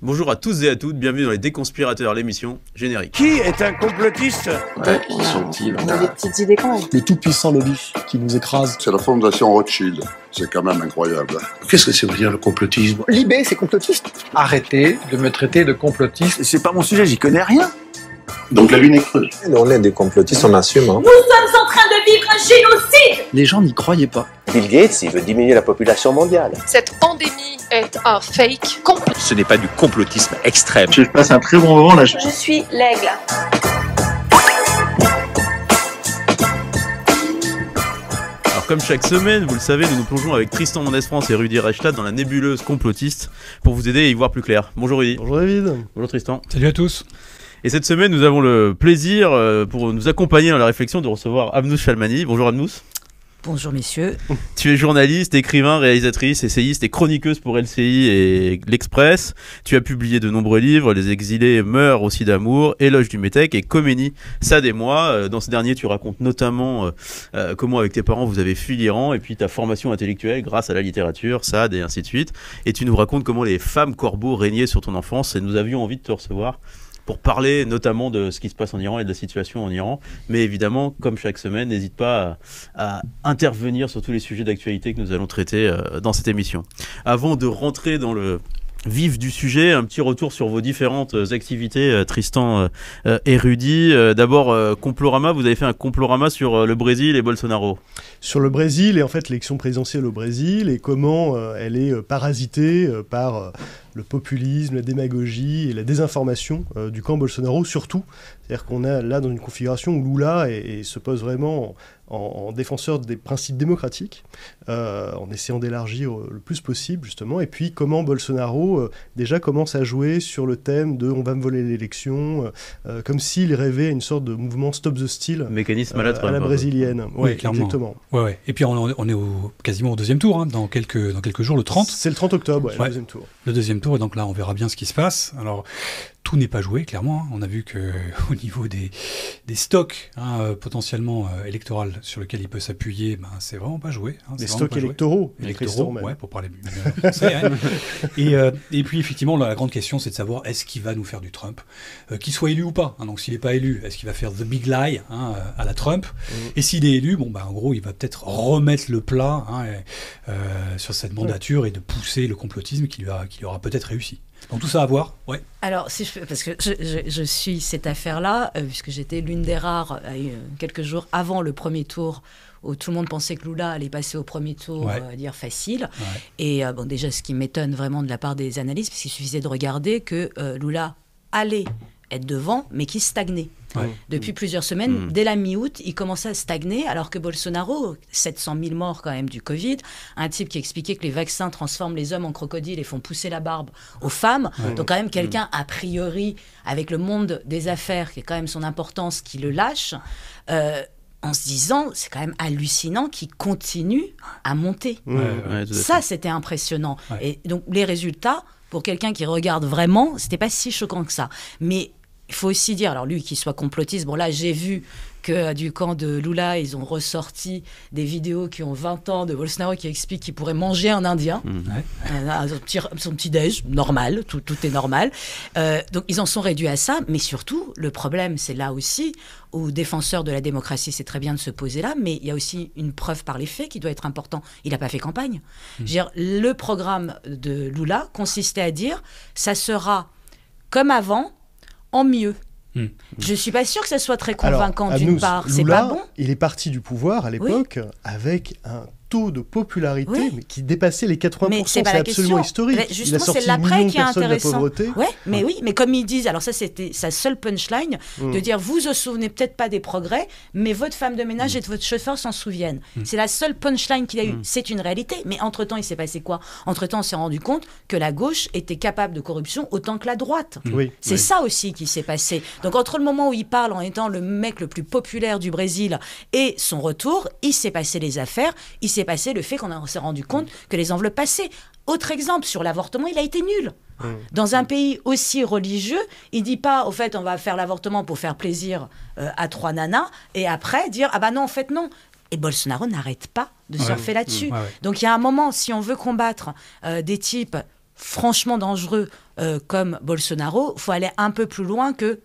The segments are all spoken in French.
Bonjour à tous et à toutes, bienvenue dans les Déconspirateurs, l'émission générique. Qui est un complotiste qui sont-ils On a des petites idées quand même. Le tout-puissant lobby qui nous écrase. C'est la fondation Rothschild, c'est quand même incroyable. Hein. Qu'est-ce que c'est veut dire le complotisme Libé, c'est complotiste. Arrêtez de me traiter de complotiste. C'est pas mon sujet, j'y connais rien. Donc la Lune est creuse. On est des complotistes, on assume. Hein. Nous sommes en train de vivre un génocide Les gens n'y croyaient pas. Bill Gates, il veut diminuer la population mondiale. Cette pandémie est un fake complot. Ce n'est pas du complotisme extrême. Je passe un très bon moment là. Je suis l'aigle. comme chaque semaine, vous le savez, nous nous plongeons avec Tristan Mendes France et Rudy Reichstadt dans la nébuleuse complotiste pour vous aider à y voir plus clair. Bonjour Rudy. Bonjour David. Bonjour Tristan. Salut à tous. Et cette semaine, nous avons le plaisir, euh, pour nous accompagner dans la réflexion, de recevoir Amnous Chalmani. Bonjour Amnous. Bonjour messieurs. Tu es journaliste, écrivain, réalisatrice, essayiste et chroniqueuse pour LCI et l'Express. Tu as publié de nombreux livres, Les exilés meurent aussi d'amour, Éloge du Métèque et Coménie, ça et mois. Euh, dans ce dernier, tu racontes notamment euh, comment avec tes parents vous avez fui l'Iran et puis ta formation intellectuelle grâce à la littérature, Sade et ainsi de suite. Et tu nous racontes comment les femmes corbeaux régnaient sur ton enfance et nous avions envie de te recevoir pour parler notamment de ce qui se passe en Iran et de la situation en Iran. Mais évidemment, comme chaque semaine, n'hésite pas à, à, intervenir sur tous les sujets d'actualité que nous allons traiter euh, dans cette émission. Avant de rentrer dans le Vive du sujet, un petit retour sur vos différentes euh, activités, euh, Tristan et euh, D'abord, Complorama, vous avez fait un Complorama sur le Brésil et Bolsonaro. Sur le Brésil et en fait l'élection présidentielle au Brésil et comment elle est parasitée par le populisme, la démagogie et la désinformation du camp Bolsonaro surtout. C'est-à-dire qu'on est là dans une configuration où Lula et se pose vraiment en, défenseur des principes démocratiques, euh, en essayant d'élargir euh, le plus possible, justement. Et puis, comment Bolsonaro, euh, déjà, commence à jouer sur le thème de on va me voler l'élection, comme s'il rêvait à une sorte de mouvement stop the steal. Mécanisme à la, hein. brésilienne. Ouais, oui, clairement. Ouais, Et puis, on, est au, quasiment au deuxième tour, hein, dans, quelques, dans quelques jours, le 30. C'est le 30 octobre, le deuxième tour. Le deuxième tour, et donc là, on verra bien ce qui se passe. Alors, tout n'est pas joué, clairement. Hein. On a vu que au niveau des, des stocks potentiellement électoraux sur lesquels il peut s'appuyer, ben, c'est vraiment pas joué. Hein, pas stocks électoraux. ouais, pour parler euh, et, puis, effectivement, la grande question, c'est de savoir est-ce qu'il va nous faire du Trump euh, Qu'il soit élu ou pas. Hein. donc, s'il n'est pas élu, est-ce qu'il va faire the big lie hein, euh, à la Trump mm. Et s'il est élu, bon, bah, en gros, il va peut-être remettre le plat hein, sur cette mandature et de pousser le complotisme qui lui, aura peut-être réussi. Donc tout ça à voir, ouais. Alors, si je, parce que je, suis cette affaire-là, puisque j'étais l'une des rares, quelques jours avant le premier tour où tout le monde pensait que Lula allait passer au premier tour, euh, dire facile. Et euh, bon, déjà, ce qui m'étonne vraiment de la part des analystes, puisqu'il qu'il suffisait de regarder que euh, Lula allait être devant, mais qui stagnait. Depuis plusieurs semaines, mm. dès la mi-août, il commençait à stagner, alors que Bolsonaro, 700 000 morts quand même du Covid, un type qui expliquait que les vaccins transforment les hommes en crocodiles et font pousser la barbe aux femmes, donc quand même mm. quelqu'un, a priori, avec le monde des affaires, qui est quand même son importance, qui le lâche en se disant, c'est quand même hallucinant qu'il continue à monter. ça, c'était impressionnant. Et donc, les résultats, pour quelqu'un qui regarde vraiment, c'était pas si choquant que ça. Mais il faut aussi dire, alors lui qui soit complotiste, bon là j'ai vu euh, du camp de Lula, ils ont ressorti des vidéos qui ont 20 ans de Bolsonaro qui explique qu'il pourrait manger un Indien, mmh. euh, son petit, son déj, normal, tout, tout est normal. Euh, donc ils en sont réduits à ça, mais surtout, le problème, c'est là aussi, aux défenseurs de la démocratie, c'est très bien de se poser là, mais il y a aussi une preuve par les faits qui doit être important. Il n'a pas fait campagne. Mmh. Dire, le programme de Lula consistait à dire, ça sera comme avant, en mieux. Je hmm. Je suis pas sûr que ce soit très convaincant d'une part. C'est pas bon. Il est parti du pouvoir à l'époque avec un taux de popularité mais qui dépassait les 80%. C'est absolument historique. Mais justement, c'est l'après qui est De la pauvreté. Ouais, mais oui, mais comme ils disent, alors ça c'était sa seule punchline, hum. de dire vous vous souvenez peut-être pas des progrès, mais votre femme de ménage hum. et votre chauffeur s'en souviennent. Hum. C'est la seule punchline qu'il a eue. C'est une réalité, mais entre-temps il s'est passé quoi Entre-temps on s'est rendu compte que la gauche était capable de corruption autant que la droite. c'est ça aussi qui s'est passé. Donc entre le moment où il parle en étant le mec le plus populaire du Brésil et son retour, il s'est passé les affaires, il s'est passé le fait qu'on s'est rendu compte que les enveloppes passaient. Autre exemple, sur l'avortement, il a été nul. Mmh. Dans un pays aussi religieux, il dit pas, au fait, on va faire l'avortement pour faire plaisir euh, à trois nanas, et après dire, ah bah non, en fait, non. Et Bolsonaro n'arrête pas de surfer mmh. là-dessus. Donc il y a un moment, si on veut combattre euh, des types franchement dangereux euh, comme Bolsonaro, faut aller un peu plus loin que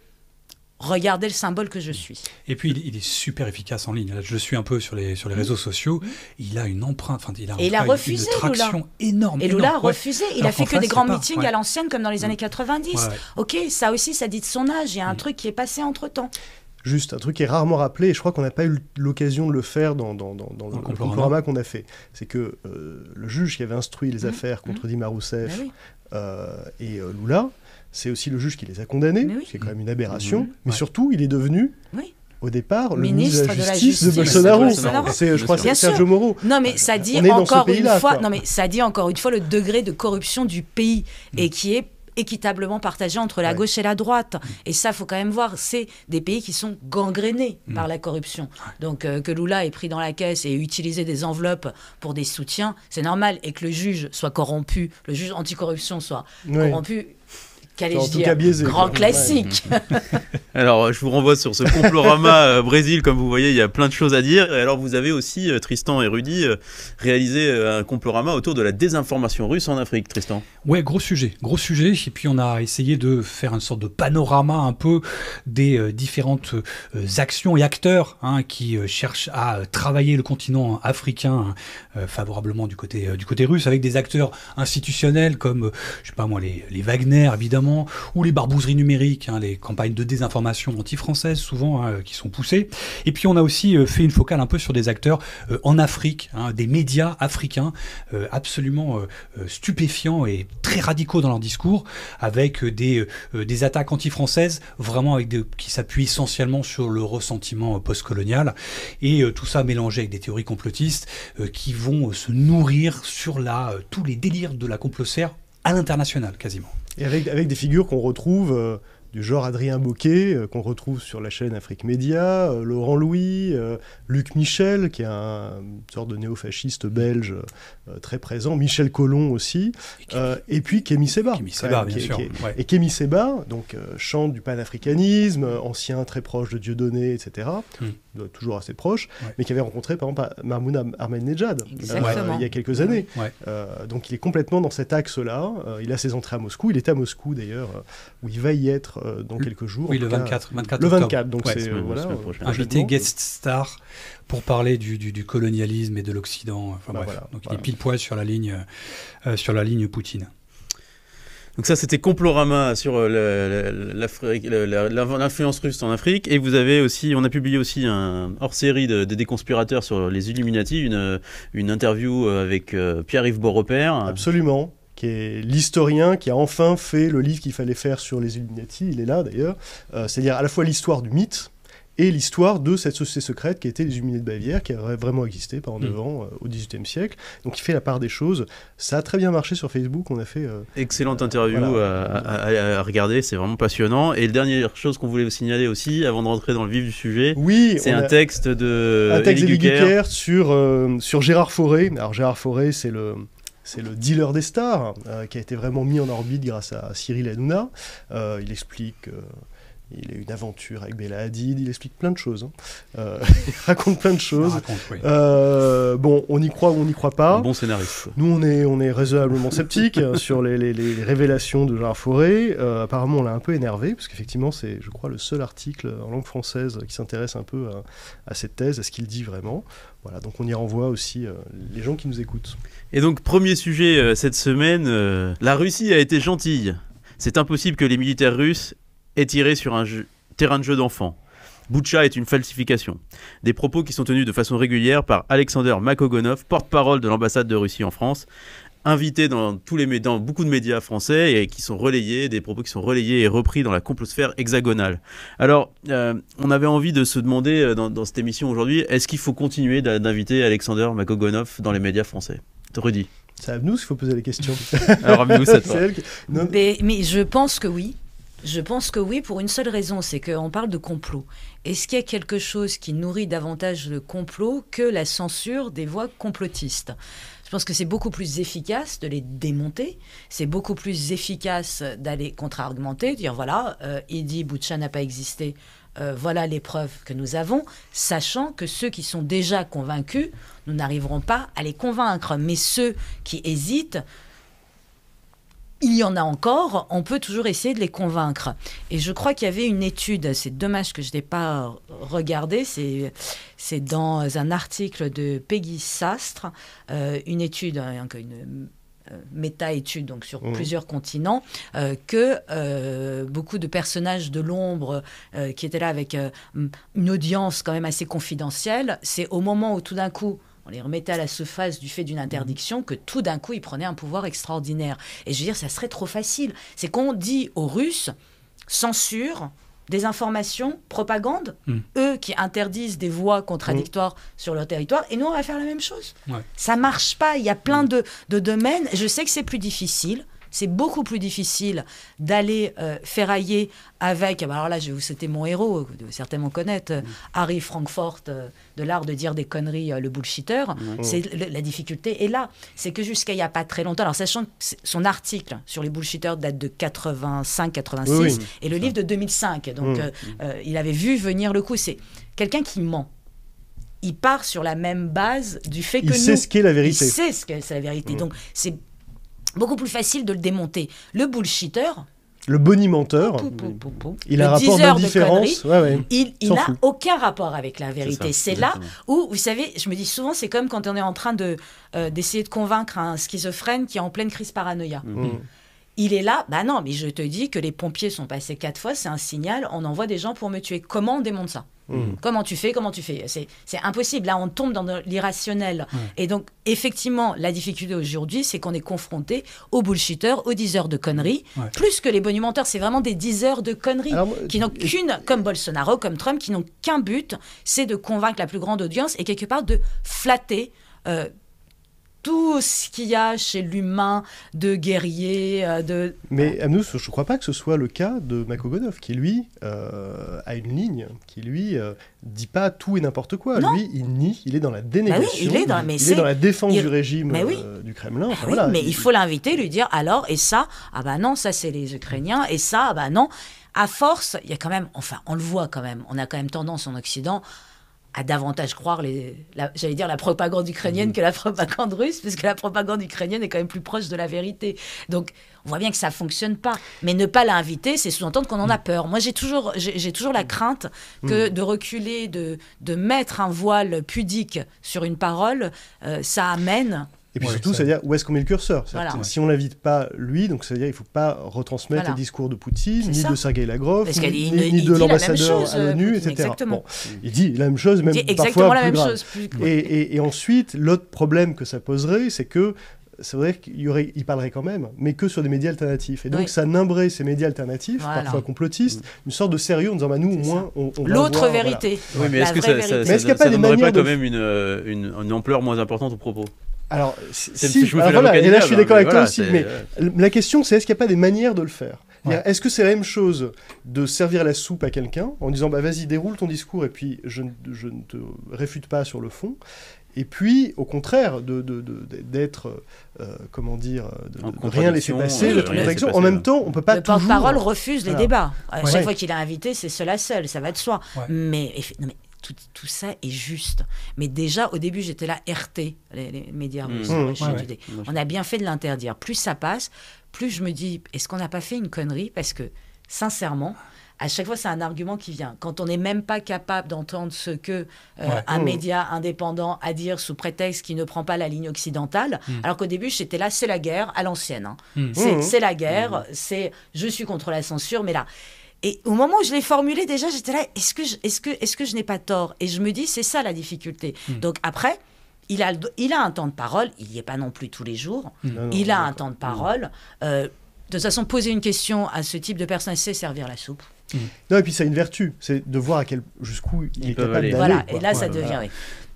regardez le symbole que je suis. Et puis, il, est super efficace en ligne. Je suis un peu sur les, sur les mmh. réseaux sociaux. Mmh. Il a une empreinte, il a, et il a refusé, une traction énorme. Et Lula a refusé. Il a fait que des grands meetings à l'ancienne, comme dans les mmh. années 90. Ok, ça aussi, ça dit de son âge. Il y a un truc qui est passé entre-temps. Juste, un truc qui est rarement rappelé, et je crois qu'on n'a pas eu l'occasion de le faire dans, dans, dans, le programme qu'on a fait, c'est que euh, le juge qui avait instruit les affaires contre mmh. Dima Rousseff bah euh, et euh, Lula, c'est aussi le juge qui les a condamnés, c'est quand même une aberration, mhm. mais surtout, il est devenu au départ le ministre, de, la justice de, Bolsonaro. C'est, je crois, c'est Sergio Moro. Non, mais ça dit encore une fois. Non, mais ça dit encore une fois le degré de corruption du pays mm. et qui est équitablement partagé entre la gauche et la droite. Mm. Et ça, faut quand même voir, c'est des pays qui sont gangrénés mm. par la corruption. Donc euh, que Lula ait pris dans la caisse et utilisé des enveloppes pour des soutiens, c'est normal. Et que le juge soit corrompu, le juge anticorruption soit corrompu, Qu'allais-je Grand classique Alors, je vous renvoie sur ce complorama euh, Brésil. Comme vous voyez, il y a plein de choses à dire. Et alors, vous avez aussi, euh, Tristan et Rudy, euh, réalisé un complorama autour de la désinformation russe en Afrique, Tristan. Oui, gros sujet. Gros sujet. Et puis, on a essayé de faire une sorte de panorama un peu des différentes actions et acteurs hein, qui cherchent à travailler le continent africain favorablement du côté, du côté russe, avec des acteurs institutionnels comme, je sais pas moi, les Wagner, évidemment ou les barbouzeries numériques, hein, les campagnes de désinformation anti française souvent hein, qui sont poussées. Et puis on a aussi euh, fait une focale un peu sur des acteurs euh, en Afrique, hein, des médias africains euh, absolument stupéfiants et très radicaux dans leur discours, avec des, des attaques anti-françaises, vraiment avec qui s'appuient essentiellement sur le ressentiment postcolonial, et tout ça mélangé avec des théories complotistes qui vont se nourrir sur la, tous les délires de la complotère à l'international quasiment. Et avec, des figures qu'on retrouve euh, du genre Adrien Boquet, euh, qu'on retrouve sur la chaîne Afrique Média, euh, Laurent Louis, euh, Luc Michel, qui est un, une sorte de néo-fasciste belge très présent, Michel Collomb aussi, et, puis Kémy Seba. Kémy Seba, Et Kémy Seba, donc chant du panafricanisme, ancien très proche de Dieudonné, etc., hmm. toujours assez proche, mais qui avait rencontré par exemple Mahmoud Nejad, il y a quelques années. donc il est complètement dans cet axe-là, il a ses entrées à Moscou, il est à Moscou d'ailleurs, où il va y être euh, dans quelques jours. Oui, le 24, 24 Le 24, donc c'est euh, voilà, euh, invité guest star pour parler du, colonialisme et de l'Occident. Enfin, bah, donc il est pile poil sur la ligne, sur la ligne Poutine. Donc ça, c'était Complorama sur l'influence russe en Afrique. Et vous avez aussi, on a publié aussi un hors-série des Déconspirateurs sur les Illuminati, une, une interview avec Pierre-Yves Beaurepaire. Absolument qui est l'historien qui a enfin fait le livre qu'il fallait faire sur les Illuminati, il est là d'ailleurs, euh, c'est-à-dire à la fois l'histoire du mythe et l'histoire de cette société secrète qui était les Illuminés de Bavière, qui avait vraiment existé pendant 9 mm. ans euh, au XVIIIe siècle. Donc il fait la part des choses. Ça a très bien marché sur Facebook, on a fait... Euh, Excellente interview à, regarder, c'est vraiment passionnant. Et la dernière chose qu'on voulait vous signaler aussi, avant de rentrer dans le vif du sujet, oui, c'est un texte de... Un texte sur, sur Gérard Fauré. Alors Gérard Fauré, c'est le c'est le dealer des stars, euh, qui a été vraiment mis en orbite grâce à Cyril Hanouna. Euh, il explique euh, il a une aventure avec Bella Hadid, il explique plein de choses, hein. euh, il raconte plein de choses. Euh, bon, on y croit ou on n'y croit pas. bon scénariste. Nous, on est, on est raisonnablement sceptique hein, sur les, révélations de Jean forêt euh, apparemment, on l'a un peu énervé, parce qu'effectivement, c'est, je crois, le seul article en langue française qui s'intéresse un peu à, cette thèse, à ce qu'il dit vraiment. Voilà, donc on y renvoie aussi les gens qui nous écoutent. Et donc, premier sujet cette semaine, la Russie a été gentille. C'est impossible que les militaires russes tiré sur un terrain de jeu d'enfant. Boucha est une falsification. Des propos qui sont tenus de façon régulière par Alexander Makogonov, porte-parole de l'ambassade de Russie en France, invité dans, tous les, beaucoup de médias français et qui sont relayés, des propos qui sont relayés et repris dans la complosphère hexagonale. Alors, euh, on avait envie de se demander euh, dans, cette émission aujourd'hui, est-ce qu'il faut continuer d'inviter Alexander Makogonov dans les médias français Rudy c'est à nous qu'il faut poser les questions. Alors, à nous, c'est toi. mais je pense que oui. Je pense que oui, pour une seule raison, c'est qu'on parle de complot. Est-ce qu'il y a quelque chose qui nourrit davantage le complot que la censure des voix complotistes je pense que c'est beaucoup plus efficace de les démonter, c'est beaucoup plus efficace d'aller contre-argumenter, dire voilà, euh, il dit Boucha n'a pas existé, euh, voilà les preuves que nous avons, sachant que ceux qui sont déjà convaincus, nous n'arriverons pas à les convaincre. Mais ceux qui hésitent, il y en a encore, on peut toujours essayer de les convaincre. Et je crois qu'il y avait une étude, c'est dommage que je ne l'ai pas regardé. c'est dans un article de Peggy Sastre, euh, une étude, hein, une euh, méta-étude donc sur mmh. plusieurs continents euh, que beaucoup de personnages de l'ombre qui étaient là avec une audience quand même assez confidentielle c'est au moment où tout d'un coup on les remettait à la surface du fait d'une interdiction que tout d'un coup ils prenaient un pouvoir extraordinaire. Et je veux dire, ça serait trop facile. C'est qu'on dit aux Russes censure, désinformation, propagande, hmm. eux qui interdisent des voix contradictoires hmm. sur leur territoire, et nous on va faire la même chose. Ça marche pas. Il y a plein hmm. de, de domaines. Je sais que c'est plus difficile. C'est beaucoup plus difficile d'aller euh, ferrailler avec, ah bah alors là, je vais vous citer mon héros, vous devez certainement connaître, euh, mm. Harry frankfort euh, de l'art de dire des conneries, le bullshitter. C'est, oh. la difficulté Et là. C'est que jusqu'à il n'y a pas très longtemps, alors sachant que son article sur les bullshitters date de 85-86 et le livre de 2005, donc mm. il avait vu venir le coup. C'est quelqu'un qui ment il part sur la même base du fait que il sait ce qu'est la vérité. Il sait ce qu'est la vérité. Mm. Donc c'est beaucoup plus facile de le démonter. Le bullshitter, le bonimenteur, il a un rapport d'indifférence. Il, n'a aucun rapport avec la vérité. C'est là où, vous savez, je me dis souvent, c'est comme quand on est en train d'essayer de, euh, d'essayer de convaincre un schizophrène qui est en pleine crise paranoïa. Mm. Il est là, bah non, mais je te dis que les pompiers sont passés quatre fois, c'est un signal, on envoie des gens pour me tuer. Comment on démonte ça hmm. Comment tu fais Comment tu fais C'est impossible. Là, on tombe dans l'irrationnel. Et donc, effectivement, la difficulté aujourd'hui, c'est qu'on est confronté aux bullshitters, aux diseurs de conneries, plus que les bonimenteurs. C'est vraiment des diseurs de conneries qui n'ont qu'une, comme Bolsonaro, comme Trump, qui n'ont qu'un but, c'est de convaincre la plus grande audience et quelque part de flatter. Euh, tout ce qu'il y a chez l'humain de guerrier, euh, de... Mais Amnous, je ne crois pas que ce soit le cas de Makogonov, qui lui euh, a une ligne, qui lui euh, dit pas tout et n'importe quoi. Lui, il nie, il est dans la bah dénégation, il est dans, la défense du régime du Kremlin. Bah mais il, faut l'inviter, lui dire alors, et ça, ah bah non, ça c'est les Ukrainiens, et ça, ah bah non. À force, il y a quand même, enfin, on le voit quand même, on a quand même tendance en Occident à davantage croire, j'allais dire, la propagande ukrainienne mhm. que la propagande russe, puisque la propagande ukrainienne est quand même plus proche de la vérité. Donc, on voit bien que ça fonctionne pas. Mais ne pas l'inviter, c'est sous-entendre qu'on en a mhm. peur. Moi, j'ai toujours, j'ai toujours la mhm. crainte que de reculer, de, de mettre un voile pudique sur une parole, euh, ça amène et puis surtout, c'est-à-dire où est-ce qu'on met le curseur Si on l'invite pas, lui, donc c'est-à-dire il faut pas retransmettre les discours de Poutine, ni de Sergei Lavrov, ni, de l'ambassadeur à l'ONU, etc. il dit la même chose, même parfois plus la même grave. Chose, Et, ensuite, l'autre problème que ça poserait, c'est que c'est vrai qu'il il parlerait quand même, mais que sur des médias alternatifs. Et donc ça nimberait ces médias alternatifs, parfois complotistes, une sorte de sérieux en disant bah, nous au moins on, on l'autre vérité. Oui, mais est-ce ça, qu'il n'y a pas des quand même euh, une, une ampleur moins importante au propos alors, si, je... voilà, et là je suis d'accord avec toi aussi, mais euh, la question c'est est-ce qu'il n'y a pas des manières de le faire Est-ce que c'est la même chose de servir la soupe à quelqu'un en disant bah vas-y déroule ton discours et puis je, ne te réfute pas sur le fond et puis au contraire de d'être euh, comment dire de, rien laisser passer de truc contradiction en même hein. temps on ne peut pas le toujours... porte-parole refuse les débats chaque fois qu'il est invité c'est cela seul ça va de soi mais, non, mais tout, tout, ça est juste. Mais déjà, au début, j'étais là, RT, les, médias hmm. russes. On a bien fait de l'interdire. Plus ça passe, plus je me dis, est-ce qu'on n'a pas fait une connerie Parce que, sincèrement, à chaque fois, c'est un argument qui vient. Quand on n'est même pas capable d'entendre ce que euh, un hmm. média indépendant a à dire sous prétexte qu'il ne prend pas la ligne occidentale, hmm. alors qu'au début, j'étais là, c'est la guerre à l'ancienne. Hein. C'est la guerre, c'est je suis contre la censure, mais là. Et au moment où je l'ai formulé, déjà, j'étais là, est-ce que je, est-ce que, est-ce que je n'ai pas tort Et je me dis, c'est ça la difficulté. Hmm. Donc après, il a, il a un temps de parole, il n'y est pas non plus tous les jours, hmm. il a un temps de hmm. parole. Euh, de toute façon, poser une question à ce type de personne, c'est servir la soupe. Non, et puis ça a une vertu, c'est de voir à quel, jusqu'où il, est capable d'aller. Voilà, et là, ça devient...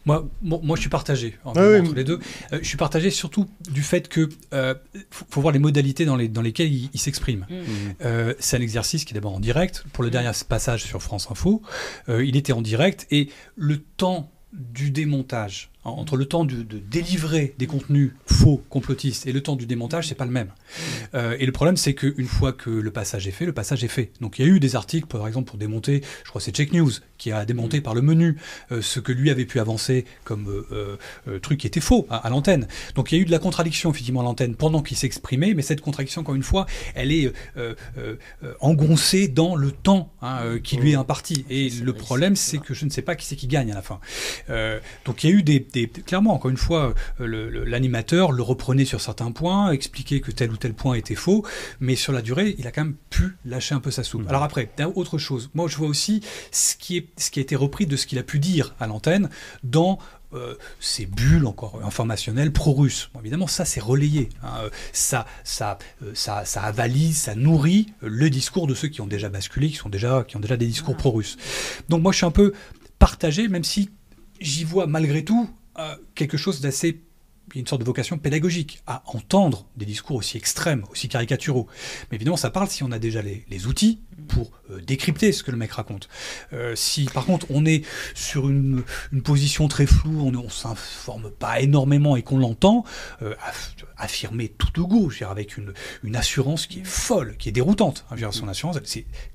Moi, je suis partagé entre les deux. Euh, je suis partagé surtout du fait que euh, faut, voir les modalités dans, les, dans lesquelles il, s'exprime. Mm. Euh, c'est un exercice qui est d'abord en direct. Pour le mm. dernier passage sur France Info, il était en direct et le temps du démontage entre le temps de, délivrer des contenus faux, complotistes, et le temps du démontage, c'est pas le même. Euh, et le problème, c'est qu'une fois que le passage est fait, le passage est fait. Donc il y a eu des articles, par exemple, pour démonter, je crois c'est Check News, qui a démonté mm. par le menu euh, ce que lui avait pu avancer comme euh, truc qui était faux à, l'antenne. Donc il y a eu de la contradiction, effectivement, à l'antenne, pendant qu'il s'exprimait, mais cette contradiction, encore une fois, elle est engoncée dans le temps hein, qui lui mm. est imparti. Et le problème, c'est que je ne sais pas qui c'est qui gagne à la fin. donc il y a eu des clairement, encore une fois, euh, l'animateur le, reprenait sur certains points, expliquait que tel ou tel point était faux, mais sur la durée, il a quand même pu lâcher un peu sa soupe. Mmh. Alors après, autre chose, moi je vois aussi ce qui, est, ce qui a été repris de ce qu'il a pu dire à l'antenne dans ces euh, bulles encore informationnelles pro-russes. évidemment, ça c'est relayé, hein, euh, ça, ça, ça, ça, avalise, ça nourrit le discours de ceux qui ont déjà basculé, qui, sont déjà, qui ont déjà des discours pro-russes. Donc moi je suis un peu partagé, même si j'y vois malgré tout euh, quelque chose d'assez une sorte de vocation pédagogique à entendre des discours aussi extrêmes, aussi caricaturaux. Mais évidemment, ça parle si on a déjà les, les outils pour euh, décrypter ce que le mec raconte. Euh, si par contre on est sur une, position très floue, on ne s'informe pas énormément et qu'on l'entend, euh, affirmer tout de go, avec une, assurance qui est folle, qui est déroutante. Hein, dire, son assurance,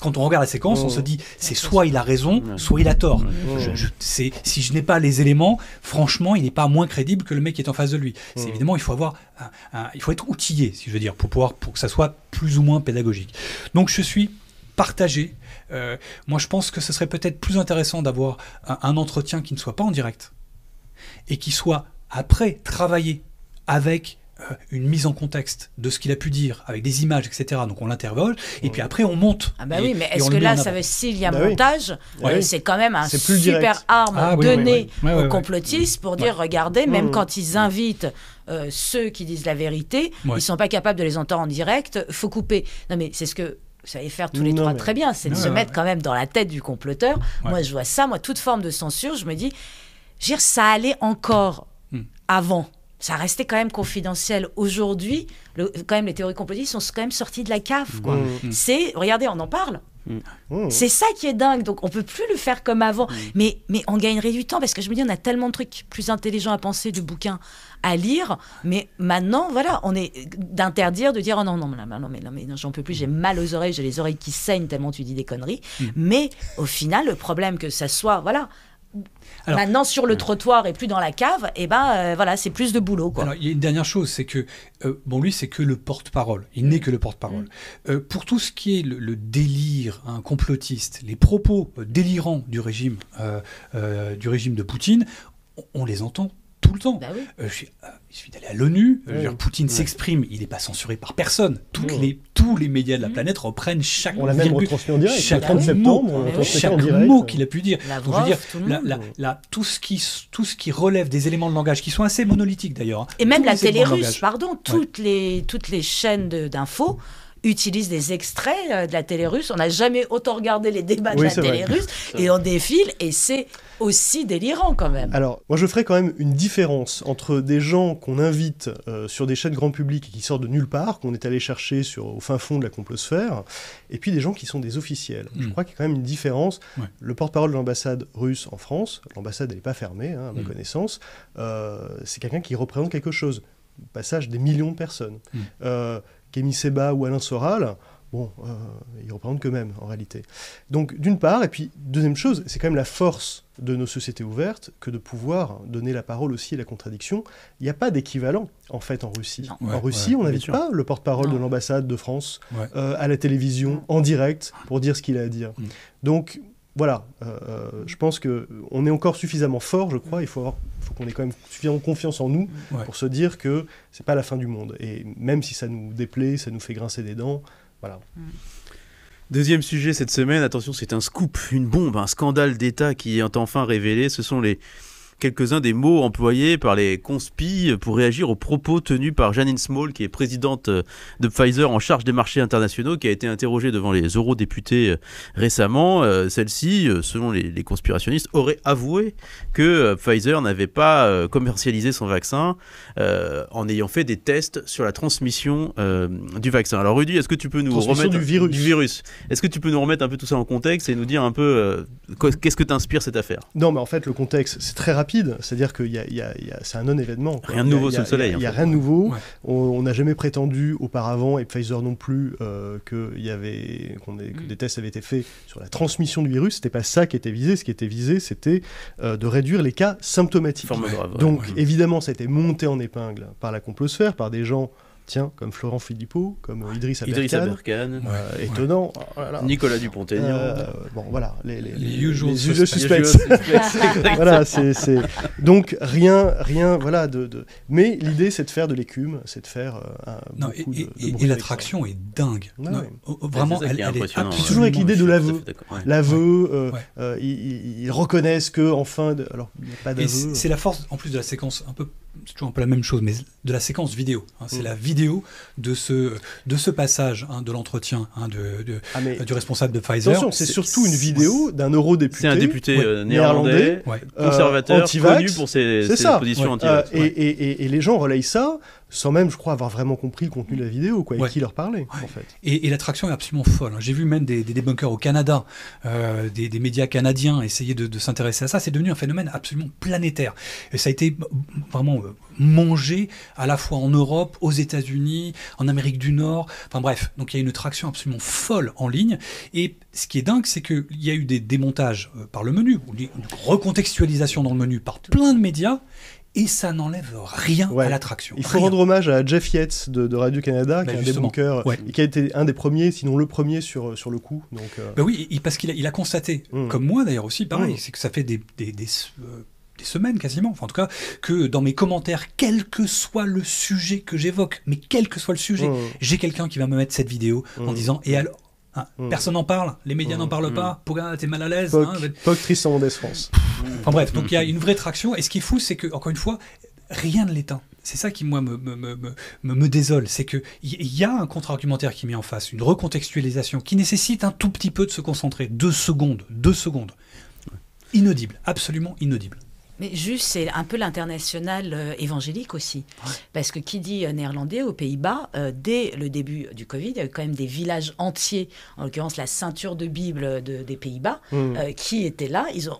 quand on regarde la séquence, on se oh. dit c'est soit il a raison, soit il a tort. Je, si je n'ai pas les éléments, franchement, il n'est pas moins crédible que le mec qui est en face de lui. évidemment, il faut avoir, il faut être outillé, si je veux dire, pour pouvoir, pour que ça soit plus ou moins pédagogique. Donc je suis partager, euh, moi, je pense que ce serait peut-être plus intéressant d'avoir un, entretien qui ne soit pas en direct et qui soit après travaillé avec euh, une mise en contexte de ce qu'il a pu dire, avec des images, etc. Donc on l'intervole et puis après on monte. Ah bah oui, mais est-ce que là, ça veut s'il y a bah montage, bah c'est quand même un super arme donné ah donnée aux complotistes pour dire regardez, même mm. quand ils invitent euh, ceux qui disent la vérité, ils sont pas capables de les entendre en direct, faut couper. Non mais c'est ce que vous savez faire tous les trois très bien, c'est de se mettre quand même dans la tête du comploteur. Moi, je vois ça, moi, toute forme de censure, je me dis, dire ça allait encore hmm. avant. Ça restait quand même confidentiel. Aujourd'hui, quand même, les théories complotistes sont quand même sorties de la cave. Quoi. Hmm. C'est, regardez, on en parle. Mm. Mm. C'est ça qui est dingue. Donc on peut plus le faire comme avant. Mm. Mais, mais on gagnerait du temps parce que je me dis, on a tellement de trucs plus intelligents à penser, De bouquins à lire. Mais maintenant, voilà, on est d'interdire, de dire, oh non, non, non, non mais, non, j'en peux plus, j'ai mal aux oreilles, j'ai les oreilles qui saignent tellement tu dis des conneries. Mais au final, le problème que ça soit, voilà, Maintenant, sur le trottoir et plus dans la cave, eh ben euh, voilà, c'est plus de boulot. Quoi. il y a une dernière chose, c'est que, euh, bon, lui, c'est que le porte-parole. Il mm. n'est que le porte-parole. Mm. Euh, pour tout ce qui est le, délire un hein, complotiste, les propos délirants du régime, du régime de Poutine, on les entend tout le temps. Bah euh, je, suis, euh, à l'ONU, euh, Poutine s'exprime, il n'est pas censuré par personne. Toutes les, tous les médias de la mmh. planète reprennent chaque septembre, mot, chaque mot qu'il a pu dire. dire, tout, la, tout, ce qui, tout ce qui relève des éléments de langage qui sont assez monolithiques d'ailleurs. Hein, Et même la télé russe, pardon, toutes, les, toutes les chaînes d'infos utilise des extraits euh, de la télé russe. On n'a jamais autant regardé les débats de la télé russe et on défile et c'est aussi délirant quand même. Alors, moi je ferais quand même une différence entre des gens qu'on invite euh, sur des chaînes grand public et qui sortent de nulle part, qu'on est allé chercher sur, au fin fond de la complosphère, et puis des gens qui sont des officiels. Je mm. crois qu'il y a quand même une différence. Le porte-parole de l'ambassade russe en France, l'ambassade n'est pas fermée hein, à ma mm. connaissance, euh, c'est quelqu'un qui représente quelque chose passage des millions de personnes. Mm. Kémy Seba ou Alain Soral, bon, euh, ils représentent qu'eux-mêmes en réalité. Donc d'une part, et puis deuxième chose, c'est quand même la force de nos sociétés ouvertes que de pouvoir donner la parole aussi à la contradiction. Il n'y a pas d'équivalent en fait en Russie. en Russie, on n'invite pas le porte-parole de l'ambassade de France euh, à la télévision en direct pour dire ce qu'il a à dire. Mm. Donc voilà, euh, euh, je pense que on est encore suffisamment fort, je crois. Il faut, qu'on ait quand même suffisamment confiance en nous pour se dire que c'est pas la fin du monde. Et même si ça nous déplaît, ça nous fait grincer des dents, voilà. Mm. Deuxième sujet cette semaine, attention, c'est un scoop, une bombe, un scandale d'État qui est enfin révélé. Ce sont les, quelques-uns des mots employés par les conspires pour réagir aux propos tenus par Janine Small, qui est présidente de Pfizer en charge des marchés internationaux, qui a été interrogée devant les eurodéputés euh, récemment. Euh, celle-ci, euh, selon les, conspirationnistes, aurait avoué que Pfizer n'avait pas commercialisé son vaccin en ayant fait des tests sur la transmission du vaccin. Alors Rudy, est-ce que tu peux nous remettre du virus, du virus. Est-ce que tu peux nous remettre un peu tout ça en contexte et nous dire un peu qu'est-ce que t'inspire cette affaire Non, mais en fait le contexte, c'est très rapide c'est-à-dire que c'est un non-événement. Rien de nouveau sous le soleil. Il n'y a, rien de nouveau. On n'a jamais prétendu auparavant, et Pfizer non plus, euh, que, y avait, mm. des tests avaient été faits sur la transmission du virus. c'était pas ça qui était visé. Ce qui était visé, c'était euh, de réduire les cas symptomatiques. Donc évidemment, ça a été monté en épingle par la complosphère, par des gens comme Florent Philippot, comme euh, Idriss Aberkan. étonnant. Oh Nicolas Dupont-Aignan. Euh, euh, bon, voilà. Les, les, les, suspects. voilà, c'est, Donc, rien, rien, voilà. De, de... Mais l'idée, c'est de faire de l'écume, c'est de faire beaucoup et, l'attraction est dingue. Vraiment, elle, est, elle hein. toujours avec l'idée de l'aveu. L'aveu, ils, reconnaissent que, enfin, alors, C'est la force, en plus de la séquence un peu c'est toujours un peu la même chose, mais de la séquence vidéo. Hein, c'est mm. la vidéo de ce, de ce passage hein, de l'entretien hein, de, ah, du responsable de Pfizer. c'est surtout une vidéo d'un eurodéputé. député euh, néerlandais, euh, conservateur, euh, connu pour ses, ses positions anti euh, et, et, et, les gens relayent ça sans même, je crois, avoir vraiment compris le contenu de la vidéo, quoi, et qui leur parlait, en fait. Et, et l'attraction est absolument folle. Hein. J'ai vu même des, des débunkers au Canada, euh, des, médias canadiens essayer de, s'intéresser à ça. C'est devenu un phénomène absolument planétaire. Et ça a été euh, vraiment euh, mangé à la fois en Europe, aux États-Unis, en Amérique du Nord. Enfin bref, donc il y a une traction absolument folle en ligne. Et ce qui est dingue, c'est qu'il y a eu des démontages par le menu, une recontextualisation dans le menu par plein de médias, et ça n'enlève rien à l'attraction. Il faut rendre hommage à Jeff Yates de, Radio-Canada, bah, qui est un des et qui a été un des premiers, sinon le premier sur, sur le coup. Donc, euh. bah oui, parce qu'il a, il a constaté, mmh. comme moi d'ailleurs aussi, pareil, mmh. c'est que ça fait des, euh, des, semaines quasiment, enfin en tout cas, que dans mes commentaires, quel que soit le sujet que j'évoque, mais quel que soit le sujet, mmh. j'ai quelqu'un qui va me mettre cette vidéo en disant et alors ah, hmm. Personne n'en parle, les médias n'en hmm. parlent pas, tu hmm. t'es mal à l'aise. Poc, hein, en France. En bref, donc il y a une vraie traction, et ce qui est fou, c'est que, encore une fois, rien ne l'éteint. C'est ça qui, moi, me, me désole. C'est qu'il y a un contre-argumentaire qui met en face, une recontextualisation qui nécessite un tout petit peu de se concentrer. Deux secondes, deux secondes. Inaudible, absolument inaudible. Mais juste, c'est un peu l'international euh, évangélique aussi. Parce que qui dit euh, néerlandais aux Pays-Bas, euh, dès le début du Covid, il y a eu quand même des villages entiers, en l'occurrence la ceinture de Bible des Pays-Bas, hmm. qui étaient là. Ils ont,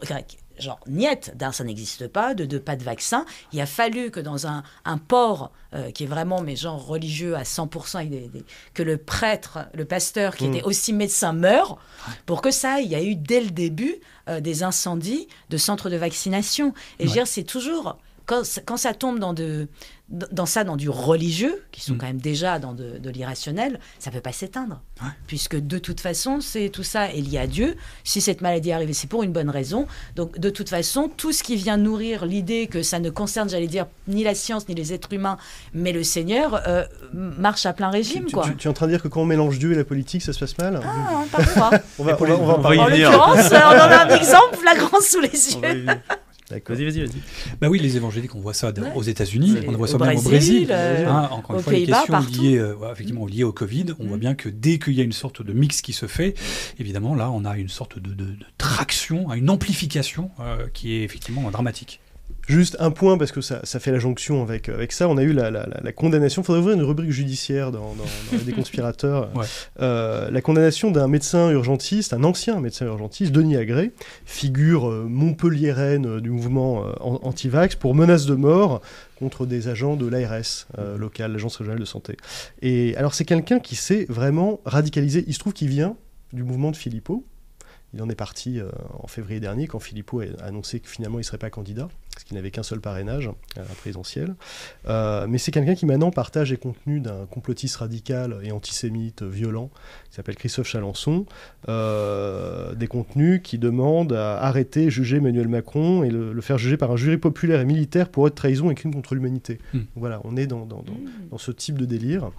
genre niette, ça n'existe pas, de, deux pas de vaccin. Il a fallu que dans un, port euh, qui est vraiment, mais genre religieux à 100%, que le prêtre, le pasteur qui mm. était aussi médecin meure, pour que ça, il y a eu dès le début euh, des incendies de centres de vaccination. Et je veux dire, c'est toujours quand, ça tombe dans, de, dans ça, dans du religieux, qui sont mm. quand même déjà dans de, l'irrationnel, ça ne peut pas s'éteindre. Puisque de toute façon, c'est tout ça est lié à Dieu. Si cette maladie est arrivée, c'est pour une bonne raison. Donc de toute façon, tout ce qui vient nourrir l'idée que ça ne concerne, j'allais dire, ni la science, ni les êtres humains, mais le Seigneur, euh, marche à plein régime. Tu, es en train de dire que quand on mélange Dieu et la politique, ça se passe mal Ah, parfois. on va, on va, on va en l'occurrence, on en a un exemple flagrant sous les yeux vas Bah oui, les évangéliques, on voit ça aux États-Unis, on voit ça même au Brésil. Euh, hein, encore une fois, les questions liées, euh, effectivement, liées au Covid, on voit mm. bien que dès qu'il y a une sorte de mix qui se fait, évidemment, là, on a une sorte de, traction, une amplification euh, qui est effectivement dramatique. Juste un point, parce que ça, fait la jonction euh, avec, ça, on a eu la, condamnation, il faudrait ouvrir une rubrique judiciaire dans, dans, Conspirateurs, euh, la condamnation d'un médecin urgentiste, un ancien médecin urgentiste, Denis Agré, figure euh, euh du mouvement anti-vax, pour menace de mort contre des agents de l'ARS locale, l'Agence régionale de santé. Et alors c'est quelqu'un qui s'est vraiment radicalisé, il se trouve qu'il vient du mouvement de Philippot, il en est parti euh, en février dernier quand Philippot a annoncé que finalement il ne serait pas candidat, parce qu'il n'avait qu'un seul parrainage à la euh, présidentielle. Euh, mais c'est quelqu'un qui maintenant partage les contenus d'un complotiste radical et antisémite violent, qui s'appelle Christophe Chalençon, des contenus qui demandent à arrêter, juger Emmanuel Macron et le, faire juger par un jury populaire et militaire pour haute trahison et crime contre l'humanité. Hmm. Voilà, on est hmm. dans ce type de délire.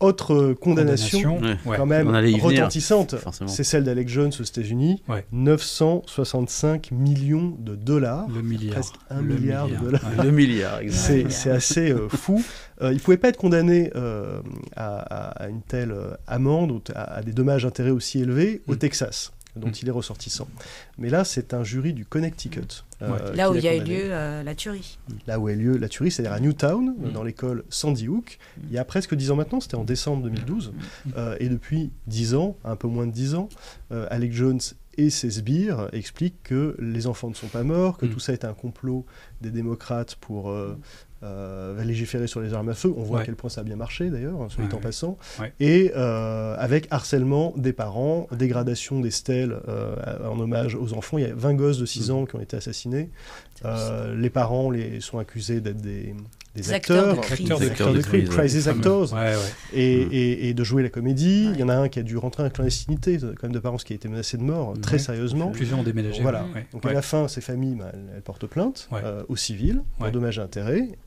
Autre condamnation, quand même retentissante, c'est celle d'Alex Jones aux États-Unis, 965 millions de dollars, presque un milliard, de dollars. c'est assez euh, fou. Euh, il ne pouvait pas être condamné euh, à, une telle amende, ou à des dommages-intérêts aussi élevés au mm. Texas dont hmm. il est ressortissant. Mais là, c'est un jury du Connecticut. Euh, là où il y a eu lieu euh, la tuerie. Là où a eu lieu la tuerie, c'est-à-dire à Newtown, hmm. dans l'école Sandy Hook, il y a presque 10 ans maintenant, c'était en décembre 2012. Hmm. Euh, et depuis 10 ans, un peu moins de 10 ans, Alec Jones et ses sbires expliquent que les enfants ne sont pas morts, que tout ça est un complot des démocrates pour va euh, légiférer sur les armes à feu. On voit à quel point ça a bien marché d'ailleurs, sur le en passant. Et euh, avec harcèlement des parents, dégradation des stèles euh, en hommage aux enfants. Il y a 20 gosses de 6 mm. ans qui ont été assassinés. Euh, les parents les, sont accusés d'être des, acteurs des, acteurs, de crime, mm. Et, de jouer la comédie. Il y en a un qui a dû rentrer en clandestinité, euh, quand même de parents qui a été menacé de mort, euh, très sérieusement. Plusieurs ont déménagé. Voilà. Donc à la fin, ces familles, bah, elles, portent plainte au civil, pour dommages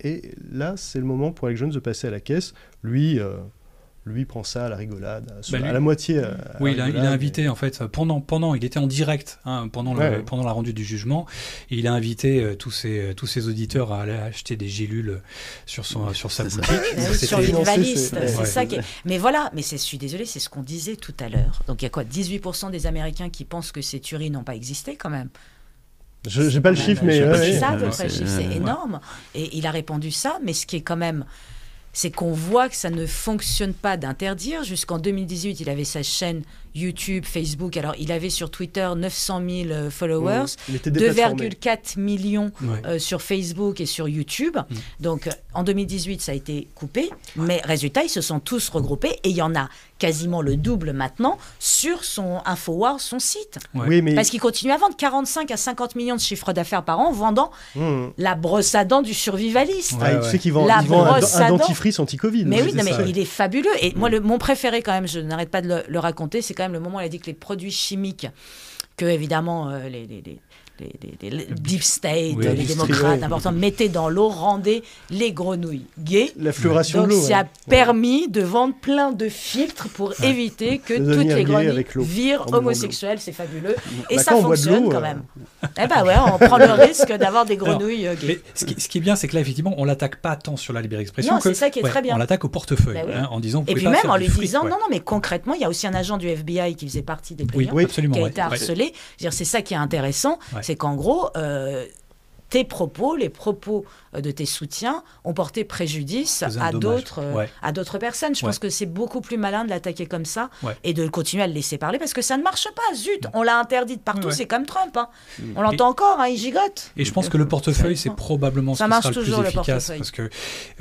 et Et là, c'est le moment pour Alex Jones de passer à la caisse. Lui lui prend ça à la rigolade, à, bah, la moitié. oui, il, a, invité en fait pendant pendant il était en direct hein, pendant pendant la rendue du jugement, il a invité euh, tous ses euh, tous ses auditeurs à aller acheter des gélules sur son sur sa boutique, ah sur une valise. C'est ça qui Mais voilà, mais je suis désolé, c'est ce qu'on disait tout à l'heure. Donc il y a quoi 18% des Américains qui pensent que ces tueries n'ont pas existé quand même. Je n'ai pas le chiffre, mais. C'est ça, c'est énorme. Et il a répondu ça, mais ce qui est quand même c'est qu'on voit que ça ne fonctionne pas d'interdire. Jusqu'en 2018, il avait sa chaîne YouTube, Facebook. Alors, il avait sur Twitter 900 000 euh, followers, 2,4 millions euh, sur Facebook et sur YouTube. Mm. Donc, euh, en 2018, ça a été coupé. Mais résultat, ils se sont tous regroupés et il y en a quasiment le double maintenant sur son Infowars, son site. Oui, Parce qu'il continue à vendre 45 à 50 millions de chiffres d'affaires par an vendant mm. la brosse à dents du survivaliste. tu qu'il vend, la un, dentifrice anti-Covid. Mais oui, il est fabuleux. Et moi, le, mon préféré quand même, je n'arrête pas de le, raconter, c'est quand le moment où elle a dit que les produits chimiques, que évidemment euh, les, les, deep state, les démocrates, important, mettez dans l'eau, rendez les grenouilles gays. Donc, de l'eau. Ça hein. a permis de vendre plein de filtres pour éviter que toutes les grenouilles virent oh, homosexuelles, c'est fabuleux. Bah, Et ça fonctionne quand euh, même. Eh ben ouais, on prend le risque d'avoir des grenouilles euh, gays. Mais ce, qui, est bien, c'est que là, effectivement, on l'attaque pas tant sur la liberté d'expression. Non, c'est ça qui est très bien. On l'attaque au portefeuille, bah hein, en disant. Et puis même en lui disant, non, non, mais concrètement, il y a aussi un agent du FBI qui faisait partie des plaignants, qui a été harcelé. C'est ça qui est intéressant c'est qu'en gros, euh, tes propos, les propos euh, de tes soutiens ont porté préjudice euh, à d'autres, personnes. Je pense que c'est beaucoup plus malin de l'attaquer comme ça et de continuer à le laisser parler parce que ça ne marche pas. Zut, on l'a interdit de partout. C'est comme Trump. Hein. Mm. On l'entend encore, hein, il gigote. Et je pense que le portefeuille, c'est probablement ce qui marche sera le plus efficace parce que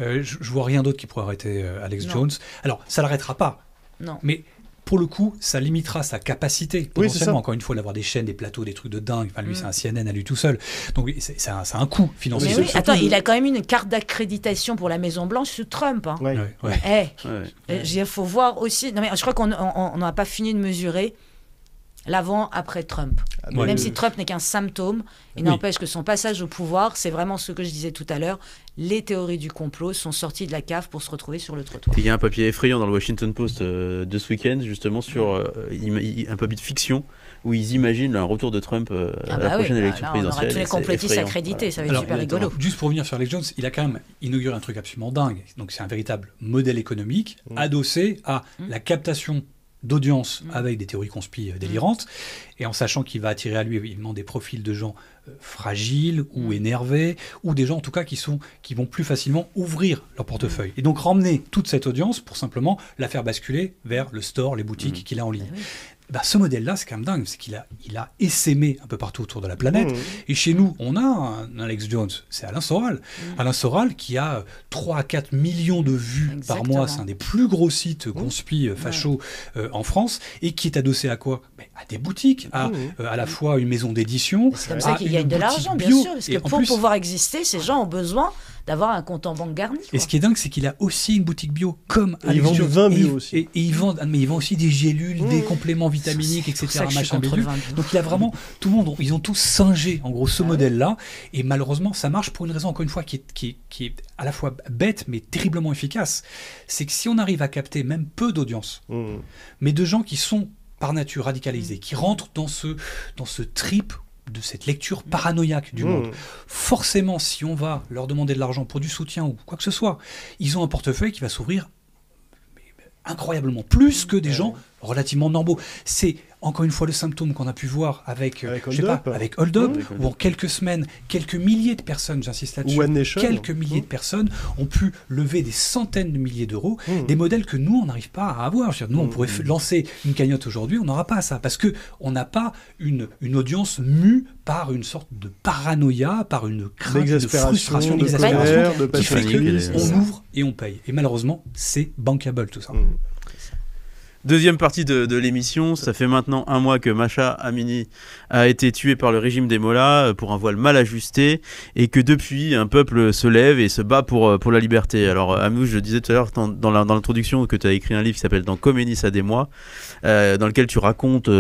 je, vois rien d'autre qui pourrait arrêter Alex Jones. Alors, ça l'arrêtera pas. Non. Mais pour le coup, ça limitera sa capacité, potentiellement, encore une fois, d'avoir des chaînes, des plateaux, des trucs de dingue. Enfin, lui, mm. c'est un CNN à lui tout seul. Donc, c'est un, coût financier. attends, il a quand même une carte d'accréditation pour la Maison-Blanche sous Trump. Il hein. eh, eh, faut voir aussi. Non, mais je crois qu'on n'a pas fini de mesurer l'avant après Trump. Ah, même si Trump n'est qu'un symptôme, il n'empêche que son passage au pouvoir, c'est vraiment ce que je disais tout à l'heure, les théories du complot sont sorties de la cave pour se retrouver sur le trottoir. Il y a un papier effrayant dans le Washington Post euh, de ce week-end, justement, sur euh, un papier de fiction où ils imaginent un retour de Trump euh, ah à la bah prochaine bah élection présidentielle. On aura tous les complotistes accrédités, ça va être super rigolo. Juste pour venir sur Alex Jones, il a quand même inauguré un truc absolument dingue. Donc c'est un véritable modèle économique mmh. adossé à la captation d'audience mm. avec des théories conspi euh, mm. délirantes, et en sachant qu'il va attirer à lui évidemment des profils de gens euh, fragiles ou mm. énervés, ou des gens en tout cas qui, sont, qui vont plus facilement ouvrir leur portefeuille. Et donc ramener toute cette audience pour simplement la faire basculer vers le store, les boutiques qu'il a en ligne. Bah bah, ce modèle-là, c'est quand même dingue, c'est qu'il a, il a essaimé un peu partout autour de la planète. Mmh. Et chez nous, on a un Alex Jones, c'est Alain Soral. Mmh. Alain Soral qui a 3 à 4 millions de vues par mois, c'est un des plus gros sites conspi mmh. euh, fachos euh, en France, et qui est adossé à quoi bah, À des boutiques, à euh, à la fois une maison d'édition. C'est comme ça qu'il y a de l'argent, bien sûr, parce que pour pouvoir exister, ces gens ont besoin d'avoir un compte en banque garni. Et ce qui est dingue, c'est qu'il a aussi une boutique bio, comme et Ils vendent bio aussi. Et, ils mais ils vendent aussi des gélules, des mmh. compléments vitaminiques, etc. Donc il a vraiment, tout le monde, ils ont tous singé en gros ce ah modèle-là. Et malheureusement, ça marche pour une raison, encore une fois, qui est, qui à la fois bête, mais terriblement efficace. C'est que si on arrive à capter même peu d'audience, mmh. mais de gens qui sont par nature radicalisés, qui rentrent dans ce, dans ce trip de cette lecture mm. paranoïaque du mm. monde. Forcément, si on va leur demander de l'argent pour du soutien ou quoi que ce soit, ils ont un portefeuille qui va s'ouvrir incroyablement plus que des gens relativement normaux. C'est encore une fois le symptôme qu'on a pu voir avec, euh, Hold Up, où en quelques semaines, quelques milliers de personnes, j'insiste là-dessus, quelques milliers de mmh. personnes ont pu lever des centaines de milliers d'euros, mmh. des modèles que nous, on n'arrive pas à avoir. nous, on mmh. pourrait lancer une cagnotte aujourd'hui, on n'aura pas ça, parce que on n'a pas une, audience mue par une sorte de paranoïa, par une crainte, de frustration, d'exaspération, qui fait qu'on ouvre et on paye. Et malheureusement, c'est bankable tout ça. Deuxième partie de, l'émission, ça fait maintenant un mois que Macha Amini a été tué par le régime des Mollahs euh, pour un voile mal ajusté et que depuis un peuple se lève et se bat pour, euh, pour la liberté. Alors euh, Amou, je disais tout à l'heure dans, l'introduction que tu as écrit un livre qui s'appelle Dans Coménis à des mois, dans lequel tu racontes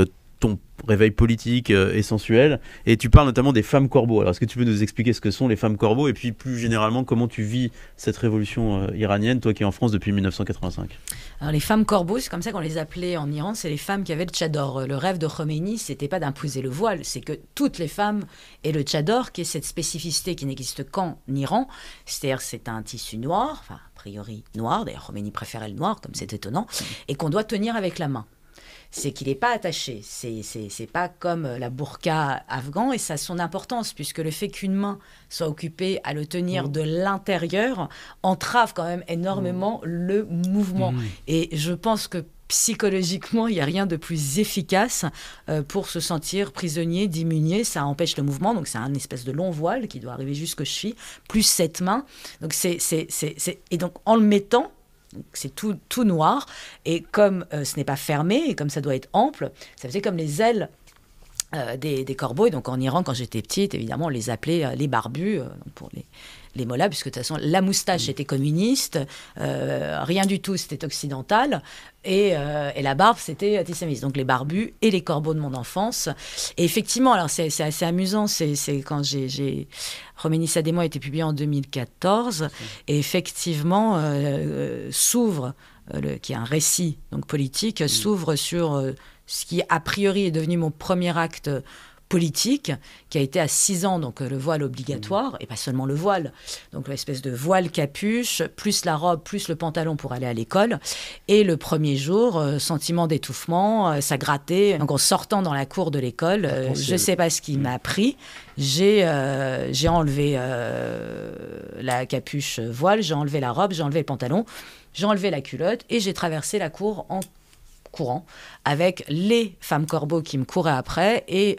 ton réveil politique et euh, sensuel. Et tu parles notamment des femmes corbeaux. Alors, est-ce que tu peux nous expliquer ce que sont les femmes corbeaux et puis plus généralement comment tu vis cette révolution euh, iranienne, toi qui es en France depuis 1985 Alors, les femmes corbeaux, c'est comme ça qu'on les appelait en Iran, c'est les femmes qui avaient le tchador. Euh, le rêve de Khomeini, c'était pas d'imposer le voile, c'est que toutes les femmes aient le tchador, qui est cette spécificité qui n'existe qu'en Iran. C'est-à-dire, c'est un tissu noir, enfin, a priori noir, d'ailleurs Khomeini préférait le noir, comme c'est étonnant, et qu'on doit tenir avec la main c'est qu'il n'est pas attaché. C'est, c'est, pas comme euh, la burqa afghan et ça a son importance puisque le fait qu'une main soit occupée à le tenir mm. de l'intérieur entrave quand même énormément mm. le mouvement. Mm. Et je pense que psychologiquement, il n'y a rien de plus efficace euh, pour se sentir prisonnier, diminué. Ça empêche le mouvement, donc c'est un espèce de long voile qui doit arriver jusque cheville, plus cette main. Donc c'est... Et donc en le mettant, c'est tout, tout noir. Et comme euh, ce n'est pas fermé et comme ça doit être ample, ça faisait comme les ailes euh, des, corbeaux. Et donc en Iran, quand j'étais petite, évidemment, on les appelait euh, les barbus, pour les, les Mollahs, puisque de toute façon, la moustache mm. était communiste, euh, rien du tout, c'était occidental, et, euh, et, la barbe, c'était antisémite. Donc les barbus et les corbeaux de mon enfance. Et effectivement, alors c'est assez amusant, c'est quand j'ai. Roménie Sadémo a été publié en 2014, mm. et effectivement, euh, s'ouvre, euh, qui est un récit donc politique, mm. s'ouvre sur ce qui a priori est devenu mon premier acte politique qui a été à 6 ans, donc euh, le voile obligatoire, mmh. et pas seulement le voile, donc l'espèce de voile capuche, plus la robe, plus le pantalon pour aller à l'école. Et le premier jour, euh, sentiment d'étouffement, euh, ça grattait. Donc en sortant dans la cour de l'école, je ne sais pas ce qui m'a mmh. pris, j'ai j'ai enlevé la capuche voile, j'ai enlevé la robe, j'ai enlevé le pantalon, j'ai enlevé la culotte et j'ai traversé la cour en courant avec les femmes corbeaux qui me couraient après et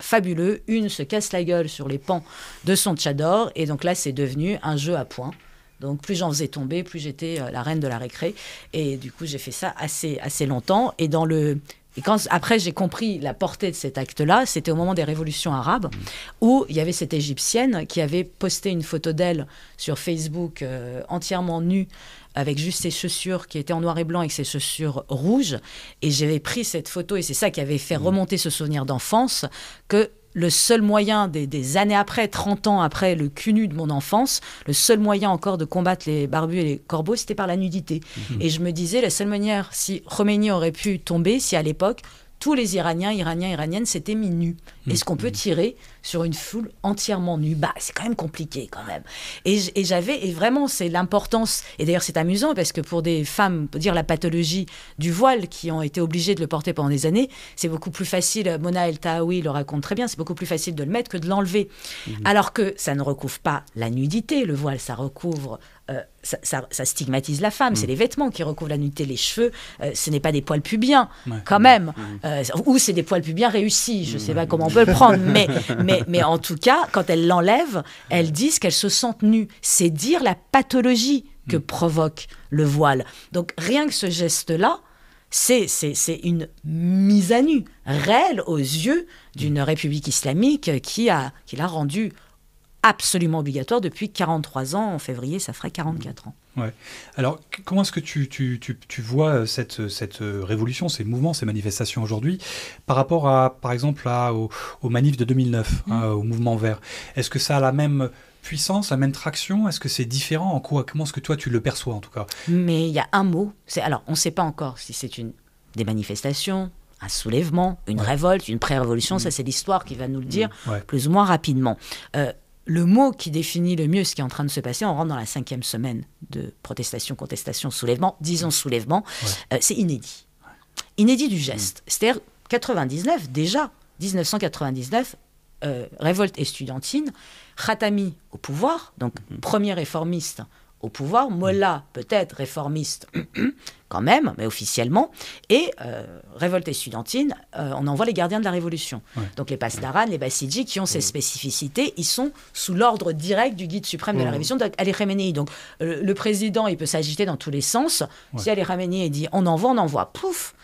fabuleux. Une se casse la gueule sur les pans de son tchador. Et donc là, c'est devenu un jeu à points. Donc plus j'en faisais tomber, plus j'étais euh, la reine de la récré. Et du coup, j'ai fait ça assez, assez longtemps. Et dans le... Et quand, après, j'ai compris la portée de cet acte-là. C'était au moment des révolutions arabes, mm. où il y avait cette égyptienne qui avait posté une photo d'elle sur Facebook euh, entièrement nue, avec juste ses chaussures qui étaient en noir et blanc et ses chaussures rouges. Et j'avais pris cette photo et c'est ça qui avait fait mmh. remonter ce souvenir d'enfance que le seul moyen des, années après, 30 ans après le cunu de mon enfance, le seul moyen encore de combattre les barbus et les corbeaux, c'était par la nudité. Mmh. Et je me disais, la seule manière, si Roménie aurait pu tomber, si à l'époque, tous les Iraniens, Iraniens, Iraniennes s'étaient mis nus. Mm. Est-ce qu'on peut mm. tirer sur une foule entièrement nue Bah, c'est quand même compliqué, quand même. Et, j'avais, et vraiment, c'est l'importance. Et d'ailleurs, c'est amusant parce que pour des femmes, pour dire la pathologie du voile, qui ont été obligées de le porter pendant des années, c'est beaucoup plus facile. Mona El Taoui le raconte très bien. C'est beaucoup plus facile de le mettre que de l'enlever. Mm-hmm. Alors que ça ne recouvre pas la nudité. Le voile, ça recouvre euh, ça, stigmatise la femme. C'est mm. les vêtements qui recouvrent la nudité, les cheveux. Euh, ce n'est pas des poils pubiens, quand même. Mm. Mm. Euh, ou c'est des poils pubiens réussis. Je ne sais pas comment on peut le prendre. mais, mais, mais en tout cas, quand elles l'enlèvent, elles disent qu'elles se sentent nues. C'est dire la pathologie que provoque le voile. Donc rien que ce geste-là, c'est, c'est, une mise à nu réelle aux yeux d'une République islamique qui, a, qui l'a rendue absolument obligatoire depuis 43 ans. En février, ça ferait 44 ans. Mmh. Ouais. Alors, comment est-ce que tu, tu, tu, tu, vois euh, cette, euh, cette euh, révolution, ces mouvements, ces manifestations aujourd'hui par rapport à, par exemple, à, aux, manifs de 2009, mmh. hein, au mouvement vert Est-ce que ça a la même puissance, la même traction Est-ce que c'est différent En quoi Comment est-ce que toi, tu le perçois, en tout cas Mais il y a un mot. Alors, on ne sait pas encore si c'est une des manifestations, un soulèvement, une révolte, une pré-révolution, ça mmh. c'est l'histoire qui va nous le dire, plus ou moins rapidement. Euh, le mot qui définit le mieux ce qui est en train de se passer, on rentre dans la cinquième semaine de protestation, contestation, soulèvement, disons soulèvement, euh, c'est inédit. Inédit du geste. Mm. C'est-à-dire 99 déjà, 1999, révolte euh, révolte estudiantine, Khatami au pouvoir, donc mm-hmm. premier réformiste au pouvoir, Mola peut-être réformiste quand même, mais officiellement, et euh, révolte estudiantine, euh, on envoie les gardiens de la Révolution. Donc les Pasdaran, les Basidji, qui ont ces mm. spécificités, ils sont sous l'ordre direct du guide suprême de la mm. Révolution, Ali Khamenei. Donc le président, il peut s'agiter dans tous les sens. Si Ali Khamenei dit on envoie, on envoie, pouf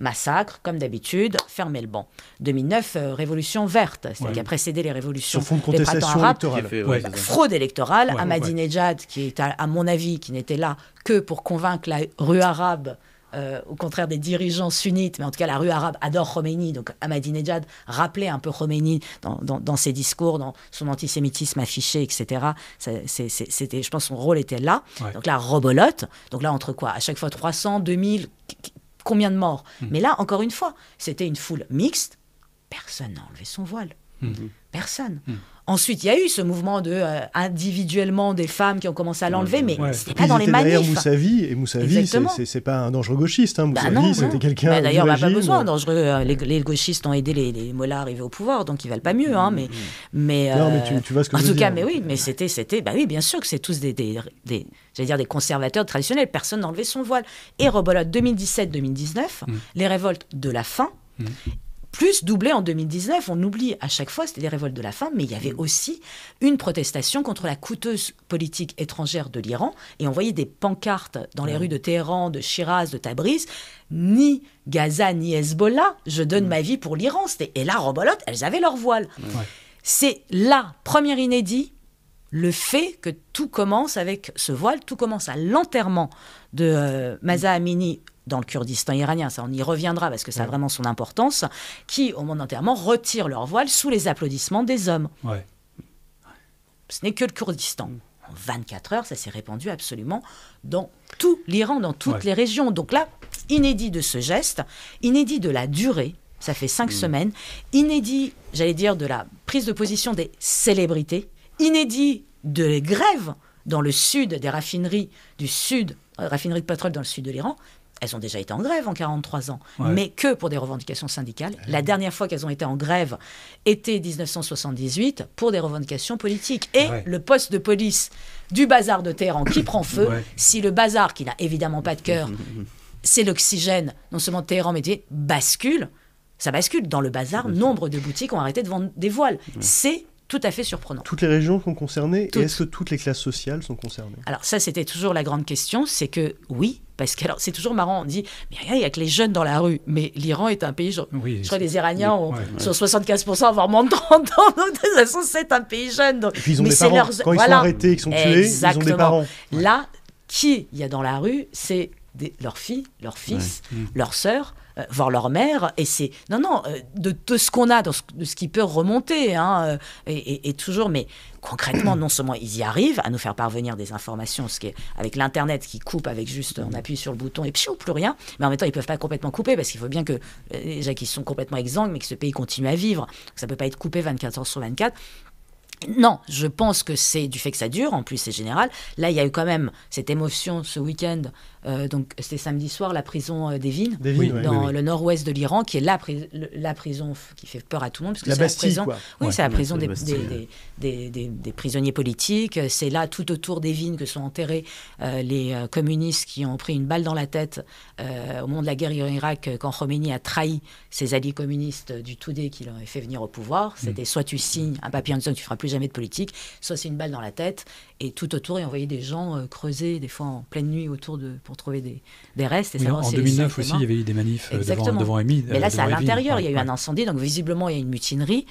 massacre, comme d'habitude, fermez le banc. 2009, euh, révolution verte, cest qui a précédé les révolutions. Sur fond de contestation électorale. fraude électorale. Ouais, Ahmadinejad, qui est, à, mon avis, qui n'était là que pour convaincre la rue arabe euh, au contraire des dirigeants sunnites, mais en tout cas la rue arabe adore Khomeini, donc Ahmadinejad rappelait un peu Khomeini dans, ses discours, dans son antisémitisme affiché, etc. C'était, je pense, son rôle était là. Donc là, rebolote. Donc là, entre quoi À chaque fois 300, 2000, combien de morts. Hmm. Mais là, encore une fois, c'était une foule mixte. Personne n'a enlevé son voile. Hmm. Personne. Hmm. Ensuite, il y a eu ce mouvement de euh, individuellement des femmes qui ont commencé à l'enlever, mais ce c'était pas dans les manifs. derrière Moussavi, et Moussavi, c'est pas un dangereux gauchiste. Hein. Bah Moussavi, c'était quelqu'un. Bah D'ailleurs, on a pas besoin. Dangereux. Euh, les, gauchistes ont aidé les, les à arriver au pouvoir, donc ils valent pas mieux. Hein, mais, mm, mm, mm. mais, non, mais euh, tu, vois ce que En je tout veux dire. cas, mais oui, mais c'était, c'était, bah oui, bien sûr que c'est tous des, dire des conservateurs traditionnels. Personne n'enlevait son voile. Et Robolote 2017-2019, les révoltes de la faim plus doublé en 2019. On oublie à chaque fois, c'était les révoltes de la femme, mais il y avait mm. aussi une protestation contre la coûteuse politique étrangère de l'Iran. Et on voyait des pancartes dans les mm. rues de Téhéran, de Shiraz, de Tabriz, ni Gaza, ni Hezbollah, je donne mm. ma vie pour l'Iran. Et là, Robolote, elles avaient leur voile. C'est là, premier inédit, le fait que tout commence avec ce voile, tout commence à l'enterrement de euh, Mazah dans le Kurdistan iranien, ça on y reviendra parce que ça a vraiment son importance, qui, au moment d'enterrement, retirent leur voile sous les applaudissements des hommes. Ouais. Ce n'est que le Kurdistan. En 24 heures, ça s'est répandu absolument dans tout l'Iran, dans toutes les régions. Donc là, inédit de ce geste, inédit de la durée, ça fait cinq mm. semaines, inédit, j'allais dire, de la prise de position des célébrités, inédit de les grèves dans le sud des raffineries du sud, euh, raffineries de pétrole dans le sud de l'Iran, elles ont déjà été en grève en 43 ans, mais que pour des revendications syndicales. Eh la dernière fois qu'elles ont été en grève était 1978 pour des revendications politiques. Et le poste de police du bazar de Téhéran qui prend feu, si le bazar, qui n'a évidemment pas de cœur, c'est l'oxygène, non seulement de Téhéran, mais bascule, ça bascule. Dans le bazar, nombre de boutiques ont arrêté de vendre des voiles. C'est tout à fait surprenant. Toutes les régions sont concernées et est-ce que toutes les classes sociales sont concernées Alors ça, c'était toujours la grande question, c'est que oui, parce que c'est toujours marrant, on dit, mais il n'y a que les jeunes dans la rue. Mais l'Iran est un pays, je, je crois que les Iraniens sont 75%, voire moins de 30 ans. Donc, de toute façon, c'est un pays jeune. et puis ils ont mais des parents. Leurs... Quand ils sont arrêtés, qu'ils sont tués, Exactement. ils ont des parents. Là, qui il y a dans la rue, c'est leurs filles, leurs fils, mm. leurs sœurs, euh, voir leur mère. Et c'est. Non, non, euh, de, tout ce qu'on a, de ce, qui peut remonter. Hein, euh, et, toujours, mais concrètement, non seulement ils y arrivent à nous faire parvenir des informations, ce qui est avec l'Internet qui coupe avec juste, on appuie sur le bouton et ou plus rien. Mais en même temps, ils ne peuvent pas complètement couper parce qu'il faut bien que déjà qu'ils sont complètement exsangues, mais que ce pays continue à vivre. Ça ne peut pas être coupé 24 heures sur 24. Non, je pense que c'est du fait que ça dure, en plus c'est général. Là, il y a eu quand même cette émotion ce week-end euh, donc c'était samedi soir, la prison euh, des dans le nord-ouest de l'Iran, qui est la, prison qui fait peur à tout le monde. Parce que prison, Oui, c'est la prison des, prisonniers politiques. C'est là, tout autour d'Evin, que sont enterrés euh, les communistes qui ont pris une balle dans la tête au moment de la guerre en Irak, quand Khomeini a trahi ses alliés communistes du Toudé qui l'ont fait venir au pouvoir. Mm. C'était soit tu signes un papier en disant tu ne feras plus jamais de politique, soit c'est une balle dans la tête. Et tout autour, et on envoyé des gens euh, creuser, des fois en pleine nuit, autour de, pour trouver des, des restes. en 2009 aussi, il y avait eu des manifs euh, devant, devant euh, Mais là, c'est à l'intérieur, il y a eu un incendie, donc visiblement, il y a une mutinerie.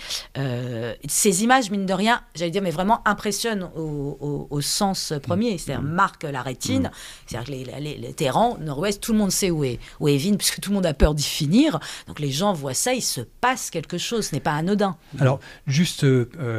ces images, mine de rien, j'allais dire, mais vraiment impressionnent au, au, sens premier, mm. c'est-à-dire marquent la rétine. Mm. C'est-à-dire que les, les, Nord-Ouest, tout le monde sait où est, où est Evin, puisque tout le monde a peur d'y finir. Donc les gens voient ça, il se passe quelque chose, ce n'est pas anodin. Alors, juste,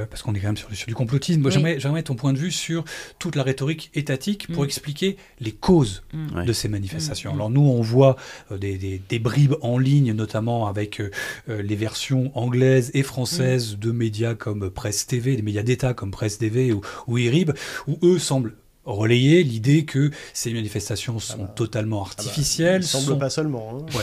parce qu'on est quand même sur, du complotisme, oui. j'aimerais ton point de vue sur toute la rhétorique étatique pour mm. expliquer les causes mm. de ces manifestations. Alors nous, on voit euh, des, bribes en ligne, notamment avec euh, euh, les versions anglaises et françaises mm. de médias comme Presse TV, des médias d'État comme Presse TV ou, ou IRIB, où eux semblent relayer l'idée que ces manifestations ah sont bah. totalement ah bah, artificielles. semble pas seulement. Hein.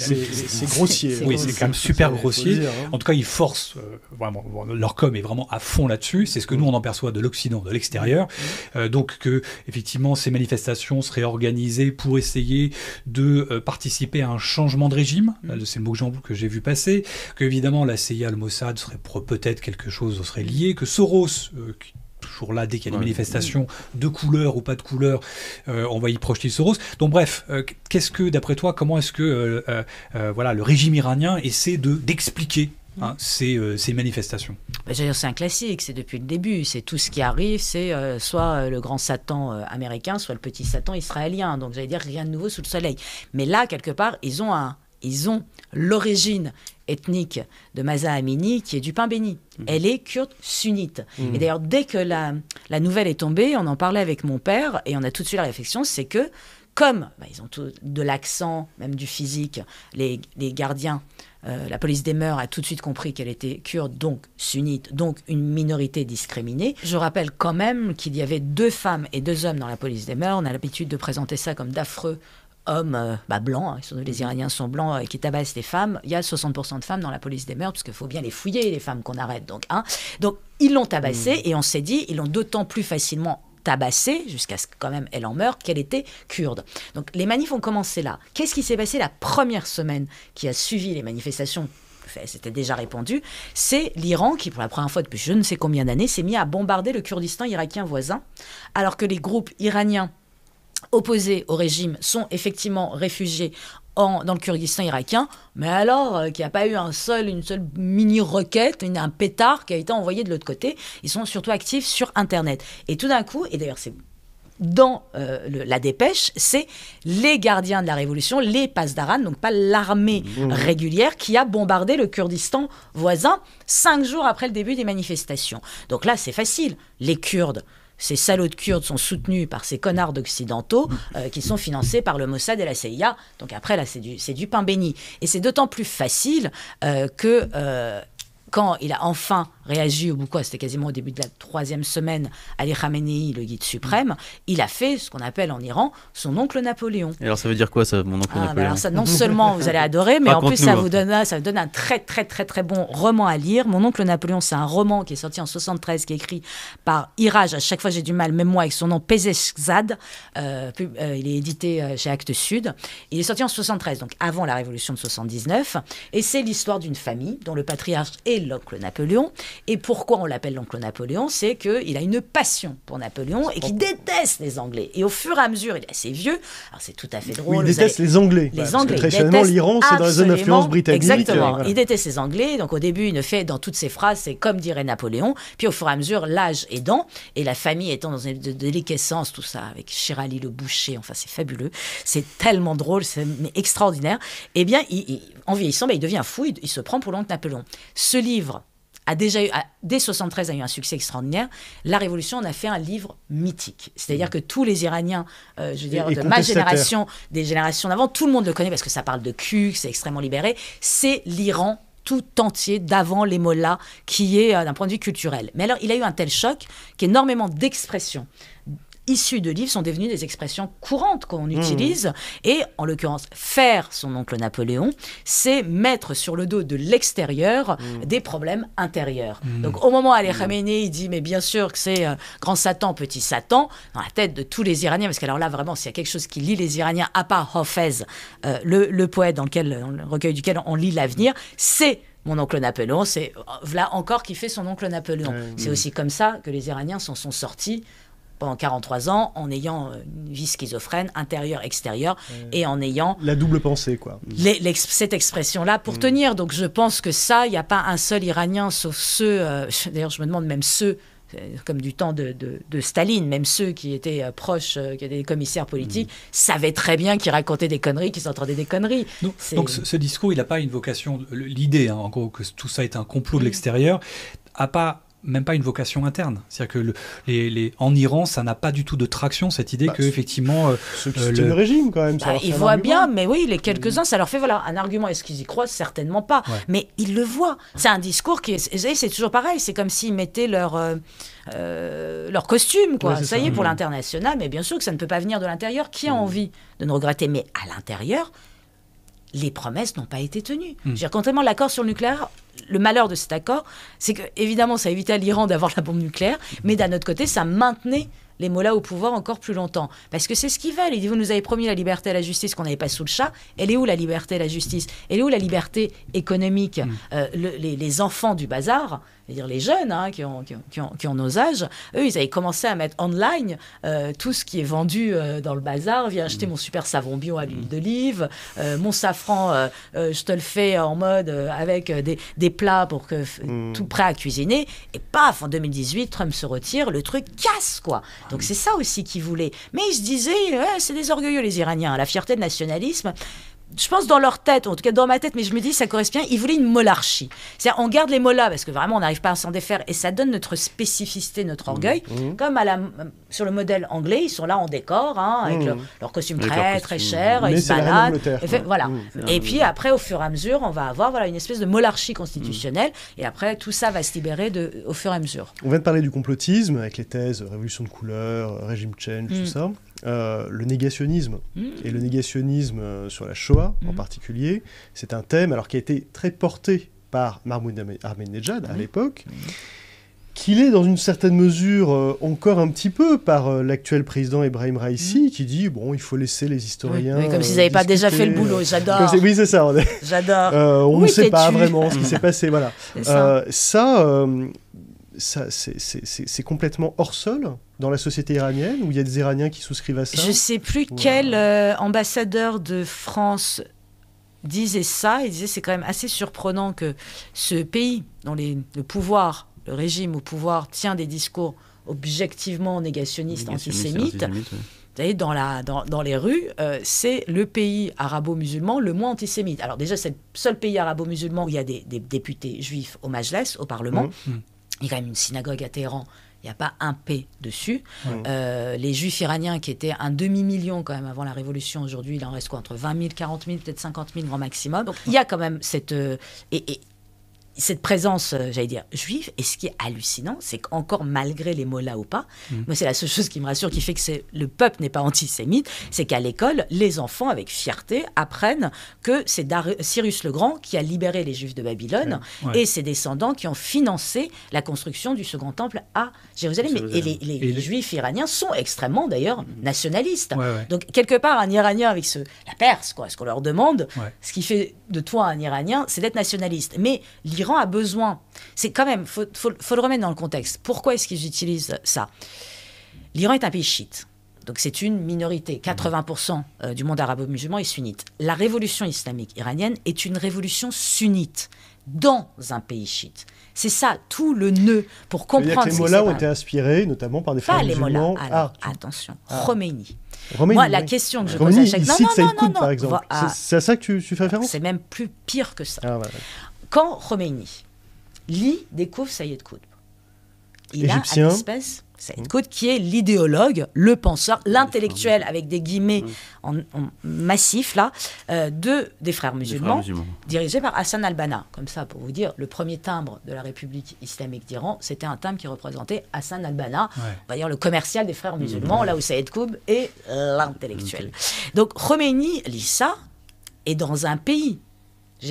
c'est grossier. Oui, hein. c'est quand même super grossier. Hein. En tout cas, ils forcent, euh, vraiment, leur com est vraiment à fond là-dessus. C'est ce que nous, on en perçoit de l'Occident, de l'extérieur. Mmh. Mmh. Euh, donc, que, effectivement, ces manifestations seraient organisées pour essayer de euh, participer à un changement de régime. De mmh. ces le mot que j'ai vu passer. Que, évidemment, la CIA, le Mossad serait peut-être quelque chose, serait lié. Que Soros, Toujours là dès qu'il y a des manifestations de couleur ou pas de couleur, euh, on va y projeter Soros. Donc bref, euh, qu'est-ce que, d'après toi, comment est-ce que euh, voilà, le régime iranien essaie de, d'expliquer hein, ces, manifestations bah, C'est un classique, c'est depuis le début. C'est tout ce qui arrive, c'est soit le grand Satan américain, soit le petit Satan israélien. Donc j'allais dire rien de nouveau sous le soleil. Mais là, quelque part, ils ont un, ils ont l'origine ethnique de Maza Amini qui est du pain béni. Mhm. Elle est kurde sunnite. Mhm. Et d'ailleurs, dès que la, nouvelle est tombée, on en parlait avec mon père et on a tout de suite la réflexion, c'est que comme bah, ils ont de l'accent, même du physique, les, gardiens, euh, la police des mœurs a tout de suite compris qu'elle était kurde, donc sunnite, donc une minorité discriminée. Je rappelle quand même qu'il y avait deux femmes et deux hommes dans la police des mœurs. On a l'habitude de présenter ça comme d'affreux hommes euh, bah, blancs, hein, les mhm. Iraniens sont blancs, et euh, qui tabassent les femmes, il y a 60% de femmes dans la police des meurtres parce qu'il faut bien les fouiller, les femmes qu'on arrête. Donc, hein. donc ils l'ont tabassée, mhm. et on s'est dit, ils l'ont d'autant plus facilement tabassée, jusqu'à ce quand même elle en meure, qu'elle était kurde. Donc les manifs ont commencé là. Qu'est-ce qui s'est passé la première semaine qui a suivi les manifestations c'était déjà répandu, c'est l'Iran qui, pour la première fois depuis je ne sais combien d'années, s'est mis à bombarder le Kurdistan irakien voisin, alors que les groupes iraniens opposés au régime sont effectivement réfugiés dans le Kurdistan irakien, mais alors euh, qu'il n'y a pas eu un seul, une seule mini-roquette, un pétard qui a été envoyé de l'autre côté. Ils sont surtout actifs sur Internet. Et tout d'un coup, et d'ailleurs c'est dans euh, la dépêche, c'est les gardiens de la révolution, les Pasdaran, donc pas l'armée mmh. régulière, qui a bombardé le Kurdistan voisin cinq jours après le début des manifestations. Donc là, c'est facile. Les Kurdes ces salauds de Kurdes sont soutenus par ces connards d'occidentaux euh, qui sont financés par le Mossad et la CIA. Donc après, là, c'est du, pain béni. Et c'est d'autant plus facile euh, que euh, quand il a enfin réagi beaucoup, c'était quasiment au début de la troisième semaine, Ali Khamenei, le guide suprême, il a fait ce qu'on appelle en Iran son oncle Napoléon. alors ça veut dire quoi ça, mon oncle ah, Napoléon Non seulement vous allez adorer, mais en plus ça vous, donne, un très très très très bon roman à lire. Mon oncle Napoléon, c'est un roman qui est sorti en 73, qui est écrit par Iraj, à chaque fois j'ai du mal, même moi, avec son nom, Pezeshzad. Euh, euh il est édité euh, chez Actes Sud. Il est sorti en 73, donc avant la révolution de 79. Et c'est l'histoire d'une famille dont le patriarche est l'oncle Napoléon et pourquoi on l'appelle l'oncle Napoléon C'est qu'il a une passion pour Napoléon et qu'il déteste les Anglais. Et au fur et à mesure, il est assez vieux, alors c'est tout à fait drôle. Oui, il déteste les Anglais. Les Anglais. Parce que l'Iran, c'est dans la zone d'influence britannique. Exactement. Il déteste les Anglais. Donc au début, il ne fait dans toutes ses phrases, c'est comme dirait Napoléon. Puis au fur et à mesure, l'âge aidant et la famille étant dans une déliquescence, tout ça, avec Chirali le boucher, enfin c'est fabuleux. C'est tellement drôle, c'est extraordinaire. Eh bien, il, en vieillissant, ben, il devient fou, il se prend pour l'oncle Napoléon. Ce livre a déjà eu, dès 73, a eu un succès extraordinaire. La Révolution, on a fait un livre mythique. C'est-à-dire mm. que tous les Iraniens, euh, je veux dire, de ma génération, des générations d'avant, tout le monde le connaît parce que ça parle de cul, c'est extrêmement libéré. C'est l'Iran tout entier d'avant les mollahs, qui est euh, d'un point de vue culturel. Mais alors, il a eu un tel choc qu'énormément d'expressions issues de livres sont devenues des expressions courantes qu'on mmh. utilise. Et en l'occurrence, faire son oncle Napoléon, c'est mettre sur le dos de l'extérieur mmh. des problèmes intérieurs. Mmh. Donc au moment où Ali Khamenei dit mais bien sûr que c'est euh, grand Satan, petit Satan, dans la tête de tous les Iraniens, parce qu'alors là vraiment s'il y a quelque chose qui lit les Iraniens, à part Hafez, euh, le, poète dans, lequel, le recueil duquel on lit l'avenir, c'est mon oncle Napoléon, c'est euh, là encore qui fait son oncle Napoléon. c'est aussi comme ça que les Iraniens s'en sont sortis 43 ans en ayant euh, une vie schizophrène intérieure extérieure et en ayant la double pensée quoi. Les, cette expression là pour mm. tenir. Donc je pense que ça, il n'y a pas un seul Iranien sauf ceux. Euh, d'ailleurs, je me demande même ceux euh, comme du temps de, de, Staline, même ceux qui étaient proches, qui étaient des commissaires politiques, mm. savaient très bien qu'ils racontaient des conneries, qu'ils entendaient des conneries. Donc, ce, discours, il n'a pas une vocation. L'idée, hein, en gros, que tout ça est un complot de mm. l'extérieur, a pas même pas une vocation interne. C'est-à-dire que les, en Iran, ça n'a pas du tout de traction, cette idée bah, que, effectivement. Euh, euh, le... régime, quand même. Bah, ça ils voient bien, mais oui, les quelques-uns, ça leur fait voilà, un argument. Est-ce qu'ils y croient Certainement pas. Mais ils le voient. C'est un discours qui est. C'est toujours pareil. C'est comme s'ils mettaient leur. Euh, leur costume, quoi. ça, y est, pour mm. l'international, mais bien sûr que ça ne peut pas venir de l'intérieur. Qui a mm. envie de ne regretter Mais à l'intérieur, les promesses n'ont pas été tenues. Mm. Je veux dire, contrairement à l'accord sur le nucléaire, le malheur de cet accord, c'est que évidemment, ça évitait à l'Iran d'avoir la bombe nucléaire, mais d'un autre côté, ça maintenait les mollahs au pouvoir encore plus longtemps. Parce que c'est ce qu'ils veulent. Ils disent, vous nous avez promis la liberté et la justice qu'on n'avait pas sous le chat. Elle est où la liberté et la justice Elle est où la liberté économique mm. euh, les, enfants du bazar dire les jeunes hein, qui, ont, qui, ont, qui, nos âges, eux, ils avaient commencé à mettre online euh, tout ce qui est vendu euh, dans le bazar. Viens acheter mm. mon super savon bio à l'huile mm. d'olive, euh, mon safran, je te le fais en mode avec des, plats pour que mm. tout prêt à cuisiner. Et paf, en 2018, Trump se retire, le truc casse, quoi. Donc c'est ça aussi qu'ils voulaient. Mais ils se disaient, c'est des orgueilleux les Iraniens, la fierté de nationalisme je pense dans leur tête, en tout cas dans ma tête, mais je me dis ça correspond. Ils voulaient une monarchie. C'est-à-dire on garde les mollas parce que vraiment on n'arrive pas à s'en défaire et ça donne notre spécificité, notre orgueil. Mmh, mmh. Comme à la, euh, sur le modèle anglais, ils sont là en décor hein, avec mmh. leur costume très très cher, ils se Et voilà. Et puis après, au fur et à mesure, on va avoir voilà une espèce de monarchie constitutionnelle. Et après, tout ça va se libérer de, au fur et à mesure. On vient de parler du complotisme avec les thèses révolution de couleur, régime change, tout ça. Euh, le négationnisme. Hmm. Et le négationnisme euh, sur la Shoah en hmm. particulier, c'est un thème alors, qui a été très porté par Mahmoud Ahmadinejad à hmm. l'époque, qu'il est dans une certaine mesure euh, encore un petit peu par l'actuel président Ibrahim Raisi, qui dit bon, il faut laisser les historiens. comme s'ils n'avaient pas déjà fait le boulot, j'adore. Oui, c'est ça. J'adore. on ne sait pas vraiment ce qui s'est passé. Voilà. ça c'est complètement hors sol dans la société iranienne, où il y a des Iraniens qui souscrivent à ça Je ne sais plus quel euh, ambassadeur de France disait ça. Il disait c'est quand même assez surprenant que ce pays, dont le pouvoir, le régime au pouvoir, tient des discours objectivement négationnistes, antisémites. dans, les rues, euh, c'est le pays arabo-musulman le moins antisémite. Alors déjà, c'est le seul pays arabo-musulman où il y a des, députés juifs au au Parlement. Mmh il y a quand même une synagogue à Téhéran. Il n'y a pas un P dessus. Euh, les juifs iraniens, qui étaient un demi-million quand même avant la révolution, aujourd'hui, il en reste quoi Entre 20 000, 40 000, peut-être 50 000 grand maximum. Donc il y a quand même cette. Euh, et, et, cette présence, euh, j'allais dire, juive. Et ce qui est hallucinant, c'est qu'encore malgré les mots là ou pas, mm. moi c'est la seule chose qui me rassure, qui fait que le peuple n'est pas antisémite, c'est qu'à l'école, les enfants, avec fierté, apprennent que c'est Cyrus le Grand qui a libéré les juifs de Babylone et ses descendants qui ont financé la construction du second temple à Jérusalem. Et, les, juifs iraniens sont extrêmement, d'ailleurs, mm. nationalistes. Donc, quelque part, un Iranien avec ce, la Perse, quoi, ce qu'on leur demande, ce qui fait de toi un Iranien, c'est d'être nationaliste. Mais l'Iran a besoin. C'est quand même, faut, le remettre dans le contexte. Pourquoi est-ce qu'ils utilisent ça L'Iran est un pays chiite. Donc c'est une minorité. 80% euh, du monde arabo-musulman est sunnite. La révolution islamique iranienne est une révolution sunnite dans un pays chiite. C'est ça tout le nœud pour comprendre. Les mollahs ont été inspirés notamment par des Pas musulmans. mollahs. ah, attention, ah. Moi, la question que je pose à chaque... Non, c'est à ça que tu, fais ah, référence C'est même plus pire que ça. Ah, ouais. Quand Khomeini lit, découvre Sayed Koub, il Égyptien. a une espèce une Qutb qui est l'idéologue, le penseur, l'intellectuel avec des guillemets en, massif là, euh, de, des frères musulmans, dirigés par Hassan al-Banna. Comme ça, pour vous dire, le premier timbre de la République islamique d'Iran, c'était un timbre qui représentait Hassan al-Banna, on va dire le commercial des frères musulmans, là où Sayed Koub est l'intellectuel. Donc Khomeini lit ça, et dans un pays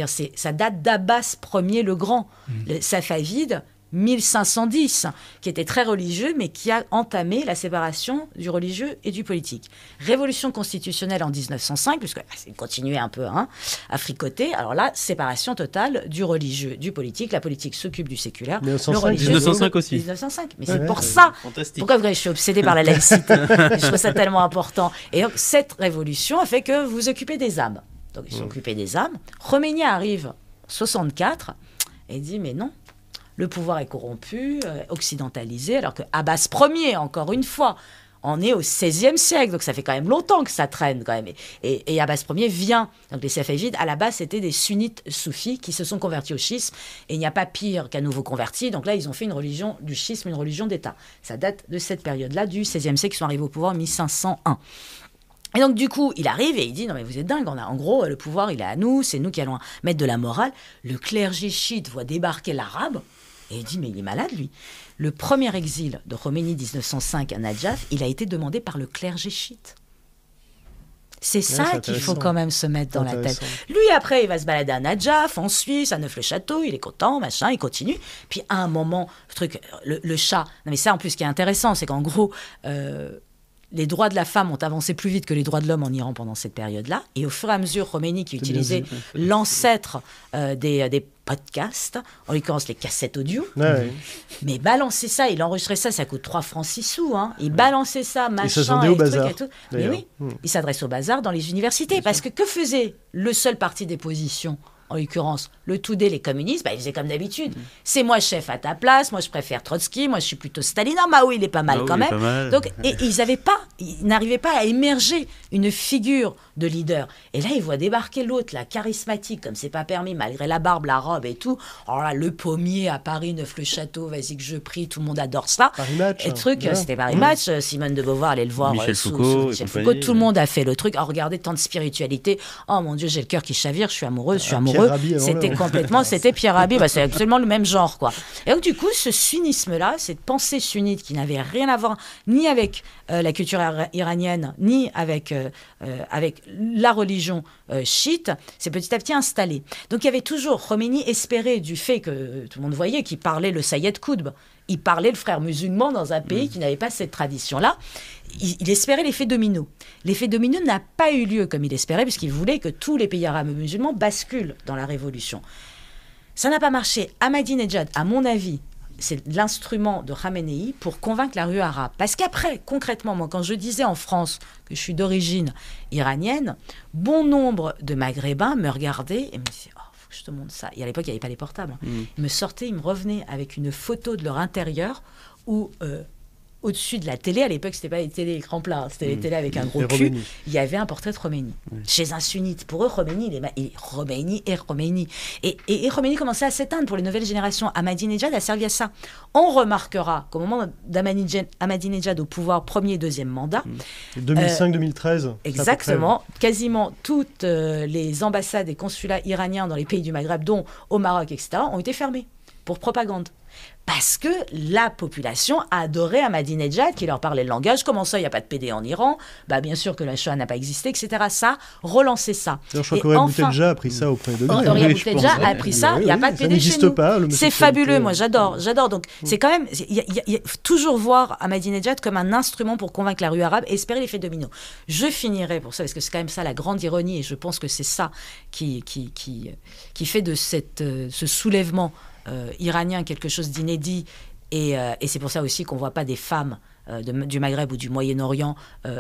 c'est, ça date d'Abbas Ier le Grand, mm. le Safavide, 1510, qui était très religieux, mais qui a entamé la séparation du religieux et du politique. Révolution constitutionnelle en 1905, puisque ah, c'est continué un peu hein, à fricoter. Alors là, séparation totale du religieux, du politique. La politique s'occupe du séculaire. 1905, le religieux, 1905 aussi. 1905. Mais c'est pour ça. Pourquoi je suis obsédée par la laïcité Je trouve ça tellement important. Et donc, cette révolution a fait que vous occupez des âmes. Donc ils s'occupaient des âmes. Roménia arrive 64 et dit mais non, le pouvoir est corrompu, euh, occidentalisé, alors que Abbas Ier, encore une fois, on est au XVIe siècle, donc ça fait quand même longtemps que ça traîne quand même. Et, Abbas Ier vient. Donc les Safavides, à la base, c'était des sunnites soufis qui se sont convertis au schisme, et il n'y a pas pire qu'un nouveau converti. Donc là, ils ont fait une religion du schisme, une religion d'État. Ça date de cette période-là, du XVIe siècle, Ils sont arrivés au pouvoir en 1501. Et donc du coup, il arrive et il dit non mais vous êtes dingue, on a en gros le pouvoir, il est à nous, c'est nous qui allons mettre de la morale. Le clergé chiite voit débarquer l'arabe et il dit mais il est malade lui. Le premier exil de Roménie, 1905 à Najaf, il a été demandé par le clergé chiite. C'est ça qu'il faut quand même se mettre dans la tête. Lui, après, il va se balader à Najaf, en Suisse, à Neuf-le-Château, il est content, machin, il continue. Puis à un moment, le truc, le, chat. Non, mais ça, en plus, ce qui est intéressant, c'est qu'en gros, euh, les droits de la femme ont avancé plus vite que les droits de l'homme en Iran pendant cette période-là. Et au fur et à mesure, Khomeini, qui utilisait l'ancêtre euh, euh, des, podcasts, en l'occurrence les cassettes audio, mais balancer ça, il enregistrait ça, ça coûte 3 francs 6 sous. Hein. Il balançait ça, machin, et, tout. Hmm. il s'adresse au bazar dans les universités. parce que que faisait le seul parti des positions en l'occurrence, le Toudé, les communistes, bah, ils faisaient comme d'habitude. C'est moi chef à ta place, moi je préfère Trotsky, moi je suis plutôt Staline. Ah, mais oui il est pas mal quand même. Donc, et, ils pas, n'arrivaient pas à émerger une figure de leader. Et là, ils voient débarquer l'autre, la charismatique, comme c'est pas permis, malgré la barbe, la robe et tout. Oh là, le pommier à Paris, neuf le château, vas-y que je prie, tout le monde adore ça. Et hein. truc, c'était Paris Match. Simone de Beauvoir allait le voir. Michel euh, Foucault. Tout le monde a fait le truc. Oh, regardez tant de spiritualité. Oh mon Dieu, j'ai le cœur qui chavire, je suis amoureuse, je suis ah, amoureuse. Hein, c'était complètement, c'était Pierre Rabhi, bah, c'est absolument le même genre, quoi. Et donc, du coup, ce sunnisme-là, cette pensée sunnite qui n'avait rien à voir ni avec euh, la culture iranienne, ni avec, euh, euh, avec la religion chiite, s'est petit à petit installé Donc, il y avait toujours, Khomeini espéré du fait que tout le monde voyait qu'il parlait le Sayed Koudb, il parlait le frère musulman dans un pays qui n'avait pas cette tradition-là il, espérait l'effet domino. L'effet domino n'a pas eu lieu comme il espérait, puisqu'il voulait que tous les pays arabes musulmans basculent dans la révolution. Ça n'a pas marché. Ahmadinejad, à mon avis, c'est l'instrument de Khamenei pour convaincre la rue arabe. Parce qu'après, concrètement, moi, quand je disais en France que je suis d'origine iranienne, bon nombre de Maghrébins me regardaient et me disaient Oh, faut que je te montre ça. y à l'époque, il n'y avait pas les portables. Hein. Mm. Ils me sortaient, ils me revenaient avec une photo de leur intérieur où. Euh, au-dessus de la télé, à l'époque, c'était pas les télé écran plat, hein, c'était les mmh. télé avec un gros cul. Il y avait un portrait de Khomeini. Chez un sunnite. Pour eux, Khomeini, il est Khomeini et Khomeini. Et, et, et commençait à s'éteindre pour les nouvelles générations. Ahmadinejad a servi à ça. On remarquera qu'au moment d'Ahmadinejad au pouvoir, premier et deuxième mandat. 2005-2013. Mmh. Euh, exactement. Quasiment toutes euh, les ambassades et consulats iraniens dans les pays du Maghreb, dont au Maroc, etc., ont été fermés pour propagande parce que la population adorait Ahmadinejad qui leur parlait le langage. Comment ça, il n'y a pas de PD en Iran Bah bien sûr que la Shoah n'a pas existé, etc. Ça, relancer ça. je crois a pris ça auprès de lui. a pris ça, il n'y a pas de PD chez nous. C'est fabuleux, moi euh, j'adore, j'adore. Donc c'est quand même, il toujours voir Ahmadinejad comme un instrument pour convaincre la rue arabe et espérer l'effet domino. Je finirai pour ça, parce que c'est quand même ça la grande ironie, et je pense que c'est ça qui, euh, fait de cette, euh, ce soulèvement euh, iranien quelque chose d'inédit. Euh, et, c'est pour ça aussi qu'on ne voit pas des femmes euh, du Maghreb ou du Moyen-Orient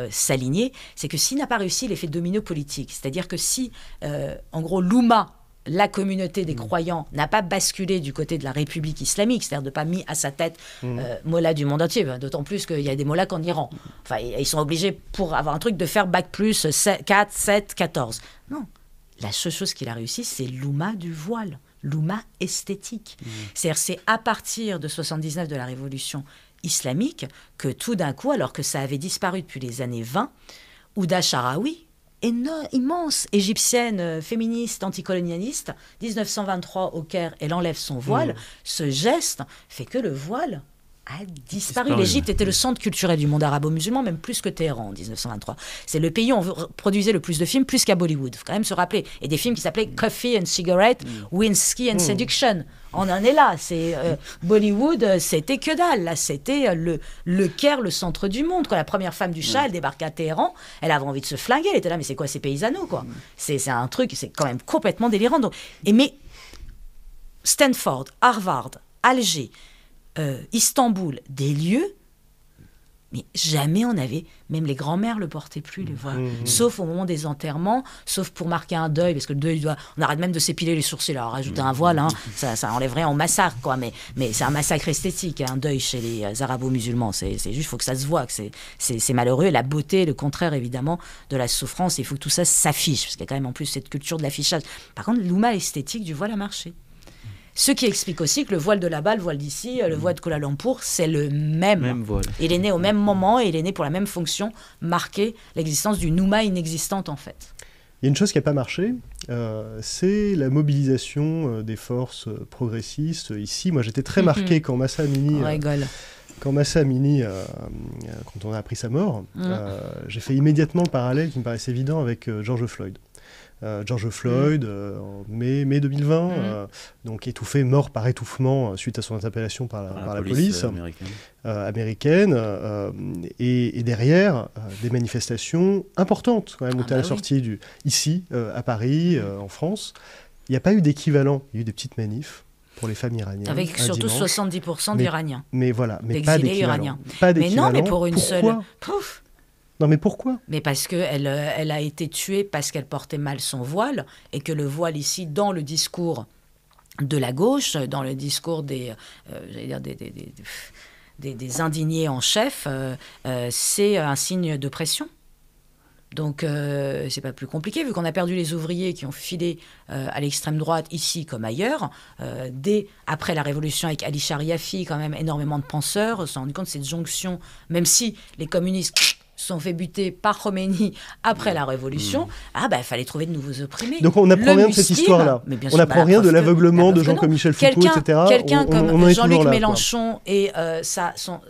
s'aligner, c'est que s'il n'a pas réussi l'effet domino politique, c'est-à-dire que si, en gros, l'Ouma, la communauté des mm. croyants, n'a pas basculé du côté de la République islamique, c'est-à-dire de pas mis à sa tête mm. euh, du monde entier, ben, d'autant plus qu'il y a des Mollahs qu'en Iran. Enfin, ils sont obligés, pour avoir un truc, de faire bac plus 4, 7, 14. Non. La seule chose qu'il a réussi, c'est l'Ouma du voile. L'ouma esthétique. Mmh. cest à partir de 79 de la révolution islamique que tout d'un coup, alors que ça avait disparu depuis les années 20, Ouda Sharawi, immense égyptienne euh, féministe anticolonialiste, 1923 au Caire, elle enlève son voile. Mmh. Ce geste fait que le voile a disparu. L'Égypte était le centre culturel du monde arabo-musulman, même plus que Téhéran en 1923. C'est le pays où on produisait le plus de films, plus qu'à Bollywood. faut quand même se rappeler. Et des films qui s'appelaient mm. Coffee and Cigarette, mm. Winsky and mm. Seduction. On en est là. C'est euh, Bollywood, euh, c'était que dalle. Là, c'était euh, le, le Caire, le centre du monde. Quand la première femme du chat, elle débarque à Téhéran, elle avait envie de se flinguer. Elle était là, mais c'est quoi ces paysanos, quoi C'est un truc, c'est quand même complètement délirant. Donc, et mais Stanford, Harvard, Alger, euh, Istanbul, des lieux, mais jamais on avait, même les grands-mères le portaient plus, les voile mmh. Sauf au moment des enterrements, sauf pour marquer un deuil, parce que le deuil doit, on arrête même de s'épiler les sourcils, alors rajouter mmh. un voile, hein, ça, ça, enlèverait en massacre, quoi. Mais, mais c'est un massacre esthétique, hein, un deuil chez les euh, arabo-musulmans. C'est, juste, juste, faut que ça se voit, que c'est, malheureux. la beauté, le contraire évidemment de la souffrance, il faut que tout ça s'affiche, parce qu'il y a quand même en plus cette culture de l'affichage. Par contre, l'ouma esthétique du voile a marché. Ce qui explique aussi que le voile de là-bas, le voile d'ici, euh, le mm. voile de Kuala Lumpur, c'est le même. même Il est né au même moment et il est né pour la même fonction, marquer l'existence du Nouma inexistante en fait. Il y a une chose qui n'a pas marché, euh, c'est la mobilisation euh, des forces progressistes ici. Moi j'étais très mhm. marqué quand Massa Mini, quand Massamini, quand on a appris sa mort, mm. j'ai fait immédiatement le parallèle qui me paraissait évident avec George Floyd. Euh, George Floyd, euh, en mai, mai 2020, mhm. euh, donc étouffé, mort par étouffement suite à son interpellation par la, police, américaine. et, derrière, des manifestations importantes quand même, à ah la bah sortie du, ici, à Paris, en France. Il n'y a pas eu d'équivalent, il y a eu des petites manifs pour les femmes iraniennes. Avec surtout 70% d'Iraniens. Mais, mais, voilà, mais pas d'équivalent. Mais non, mais pour une seule. Pouf non mais pourquoi Mais parce qu'elle euh, elle a été tuée parce qu'elle portait mal son voile et que le voile ici, dans le discours de la gauche, dans le discours des, euh, dire des, des, des, des, indignés en chef, euh, c'est un signe de pression. Donc ce c'est pas plus compliqué, vu qu'on a perdu les ouvriers qui ont filé à l'extrême droite ici comme ailleurs. dès après la révolution avec Ali Chariafi, quand même énormément de penseurs se sont rendus compte de cette jonction, même si les communistes sont fait buter par Khomeini après mm. la révolution, mm. ah ben il fallait trouver de nouveaux opprimés. Donc on n'apprend rien de cette histoire-là. on n'apprend bah, rien de l'aveuglement de jean comme Michel Foucault, etc. Quelqu'un comme Jean-Luc Mélenchon et, euh,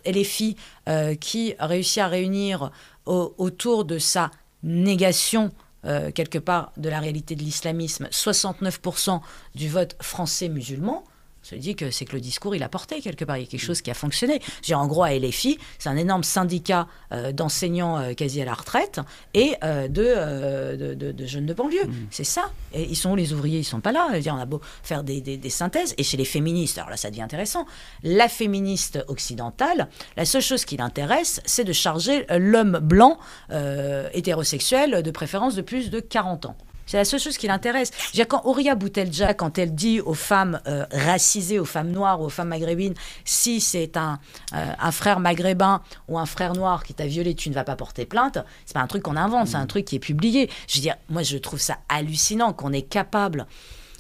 et les filles euh, qui réussit à réunir autour de sa négation euh, quelque part de la réalité de l'islamisme 69% du vote français musulman, se dis que c'est que le discours, il a porté quelque part. Il y a quelque chose qui a fonctionné. J'ai en gros à LFI, c'est un énorme syndicat euh, d'enseignants euh, quasi à la retraite et euh, de, jeunes de banlieue. Mm. C'est ça. Et ils sont où les ouvriers Ils sont pas là. Dire, on a beau faire des, des, synthèses. Et chez les féministes, alors là, ça devient intéressant. La féministe occidentale, la seule chose qui l'intéresse, c'est de charger l'homme blanc hétérosexuel de préférence de plus de 40 ans. C'est la seule chose qui l'intéresse. Quand Auria Boutelja, quand elle dit aux femmes euh, racisées, aux femmes noires, aux femmes maghrébines, si c'est euh, un, frère maghrébin ou un frère noir qui t'a violé, tu ne vas pas porter plainte, c'est pas un truc qu'on invente, c'est un mm. truc qui est publié. Je veux dire, moi je trouve ça hallucinant qu'on est capable,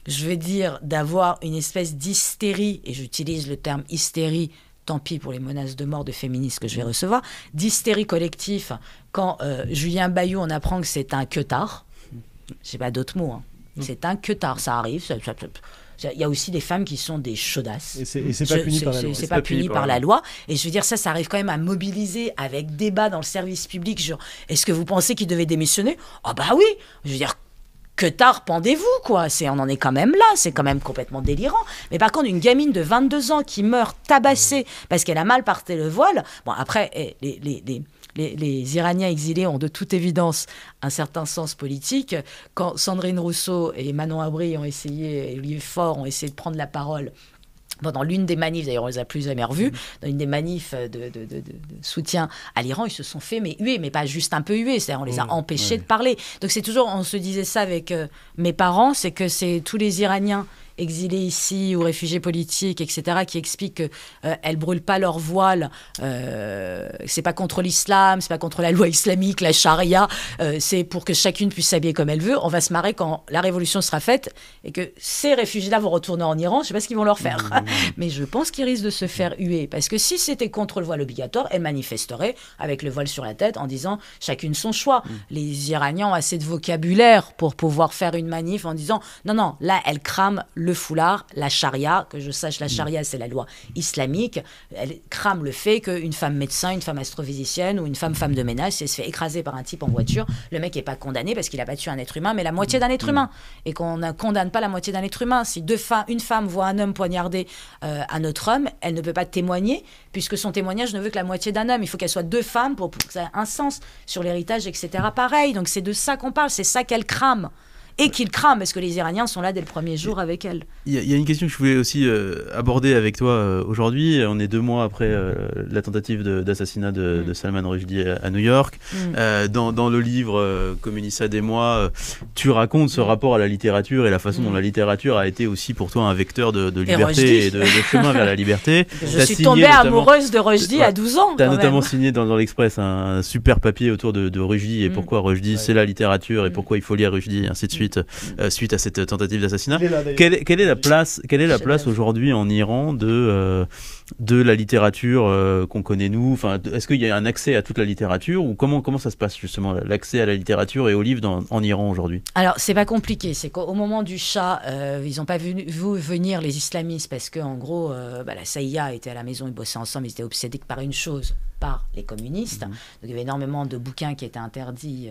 je veux dire, d'avoir une espèce d'hystérie, et j'utilise le terme hystérie tant pis pour les menaces de mort de féministes que je vais recevoir, d'hystérie collective quand euh, Julien Bayou on apprend que c'est un queutard j'ai pas d'autres mots. Hein. Mm. C'est un que tard, ça arrive. il y a aussi des femmes qui sont des chaudasses. Et c'est pas puni par la loi. pas, puni par la loi. Et je veux dire, ça, ça arrive quand même à mobiliser avec débat dans le service public. Genre, est-ce que vous pensez qu'il devait démissionner Ah oh bah oui. Je veux dire, que tard pendez-vous quoi c'est on en est quand même là c'est quand même complètement délirant mais par contre une gamine de 22 ans qui meurt tabassée parce qu'elle a mal parté le voile bon après eh, les, les, Iraniens exilés ont de toute évidence un certain sens politique. Quand Sandrine Rousseau et Manon Abri ont essayé, et Olivier Faure ont essayé de prendre la parole pendant l'une des manifs, d'ailleurs on les a plus jamais revus, mm-hmm. dans une des manifs de, soutien à l'Iran, ils se sont fait mais huer, mais pas juste un peu huer, c'est-à-dire on les a mm-hmm. empêchés de parler. Donc c'est toujours, on se disait ça avec euh, mes parents, c'est que c'est tous les Iraniens exilés ici ou réfugiés politiques, etc., qui expliquent qu'elles euh, ne brûlent pas leur voile, euh, c'est pas contre l'islam, c'est pas contre la loi islamique, la charia, euh, c'est pour que chacune puisse s'habiller comme elle veut. On va se marrer quand la révolution sera faite et que ces réfugiés-là vont retourner en Iran. Je ne sais pas ce qu'ils vont leur faire, mmh. mais je pense qu'ils risquent de se faire huer parce que si c'était contre le voile obligatoire, elles manifesteraient avec le voile sur la tête en disant chacune son choix. Mmh. Les Iraniens ont assez de vocabulaire pour pouvoir faire une manif en disant non non là elles crament le le foulard, la charia, que je sache, la charia, c'est la loi islamique, elle crame le fait qu'une femme médecin, une femme astrophysicienne ou une femme femme de ménage, si elle se fait écraser par un type en voiture, le mec n'est pas condamné parce qu'il a battu un être humain, mais la moitié d'un être mm. humain. Et qu'on ne condamne pas la moitié d'un être humain. Si deux une femme voit un homme poignarder à euh, un autre homme, elle ne peut pas témoigner puisque son témoignage ne veut que la moitié d'un homme. Il faut qu'elle soit deux femmes pour, pour que ça ait un sens sur l'héritage, etc. Pareil, donc c'est de ça qu'on parle, c'est ça qu'elle crame et qu'il crame, parce que les Iraniens sont là dès le premier jour avec elle. Il y, a une question que je voulais aussi euh, aborder avec toi euh, aujourd'hui. On est deux mois après euh, la tentative d'assassinat mm. de, Salman Rushdie à, New York. Mm. Dans, le livre Communissa des mois, tu racontes ce rapport à la littérature et la façon mm. dont la littérature a été aussi pour toi un vecteur de, liberté et, de, chemin vers la liberté. Je suis tombée amoureuse de Rushdie à 12 ans. Tu as notamment signé dans, l'Express un, super papier autour de, Rushdie et pourquoi Rushdie c'est la littérature et pourquoi il faut lire Rushdie, ainsi de suite. Euh, suite, à cette tentative d'assassinat. quelle est la place aujourd'hui en Iran de, euh, de la littérature euh, qu'on connaît nous enfin, Est-ce qu'il y a un accès à toute la littérature ou comment, comment ça se passe justement l'accès à la littérature et aux livres en Iran aujourd'hui Alors c'est pas compliqué, c'est qu'au moment du chat, euh, ils n'ont pas vu, vous venir les islamistes parce qu'en gros euh, bah, la Saïa était à la maison, ils bossaient ensemble, ils étaient obsédés par une chose, par les communistes. Mhm. Donc, il y avait énormément de bouquins qui étaient interdits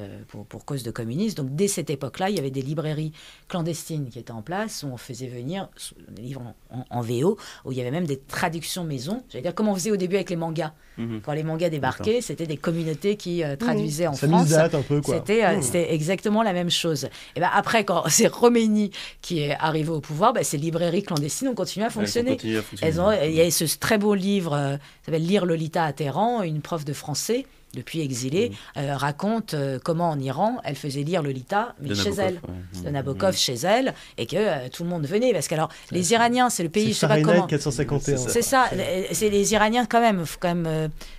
pour, cause de communistes. Donc dès cette époque-là, il y avait des librairies clandestines qui étaient en place où on faisait venir des livres en, en VO, où il y avait même des traductions maison. dire, comme on faisait au début avec les mangas. Mhm. Quand les mangas débarquaient, c'était des communautés qui euh, traduisaient mhm. en français. Euh, mhm. C'était, exactement la même chose. Et ben, après, quand c'est Roménie qui est arrivé au pouvoir, ben, ces librairies clandestines ont continué à fonctionner. il y a ce très beau livre, euh, s'appelle Lire Lolita à Téhéran, une prof de français depuis exilée, euh, raconte euh, comment en Iran, elle faisait lire Lolita, mais chez elle, ouais. de Nabokov mm. chez elle, et que euh, tout le monde venait. Parce que alors, les Iraniens, c'est le pays, je sais pas comment. C'est ça, c'est les Iraniens quand même. quand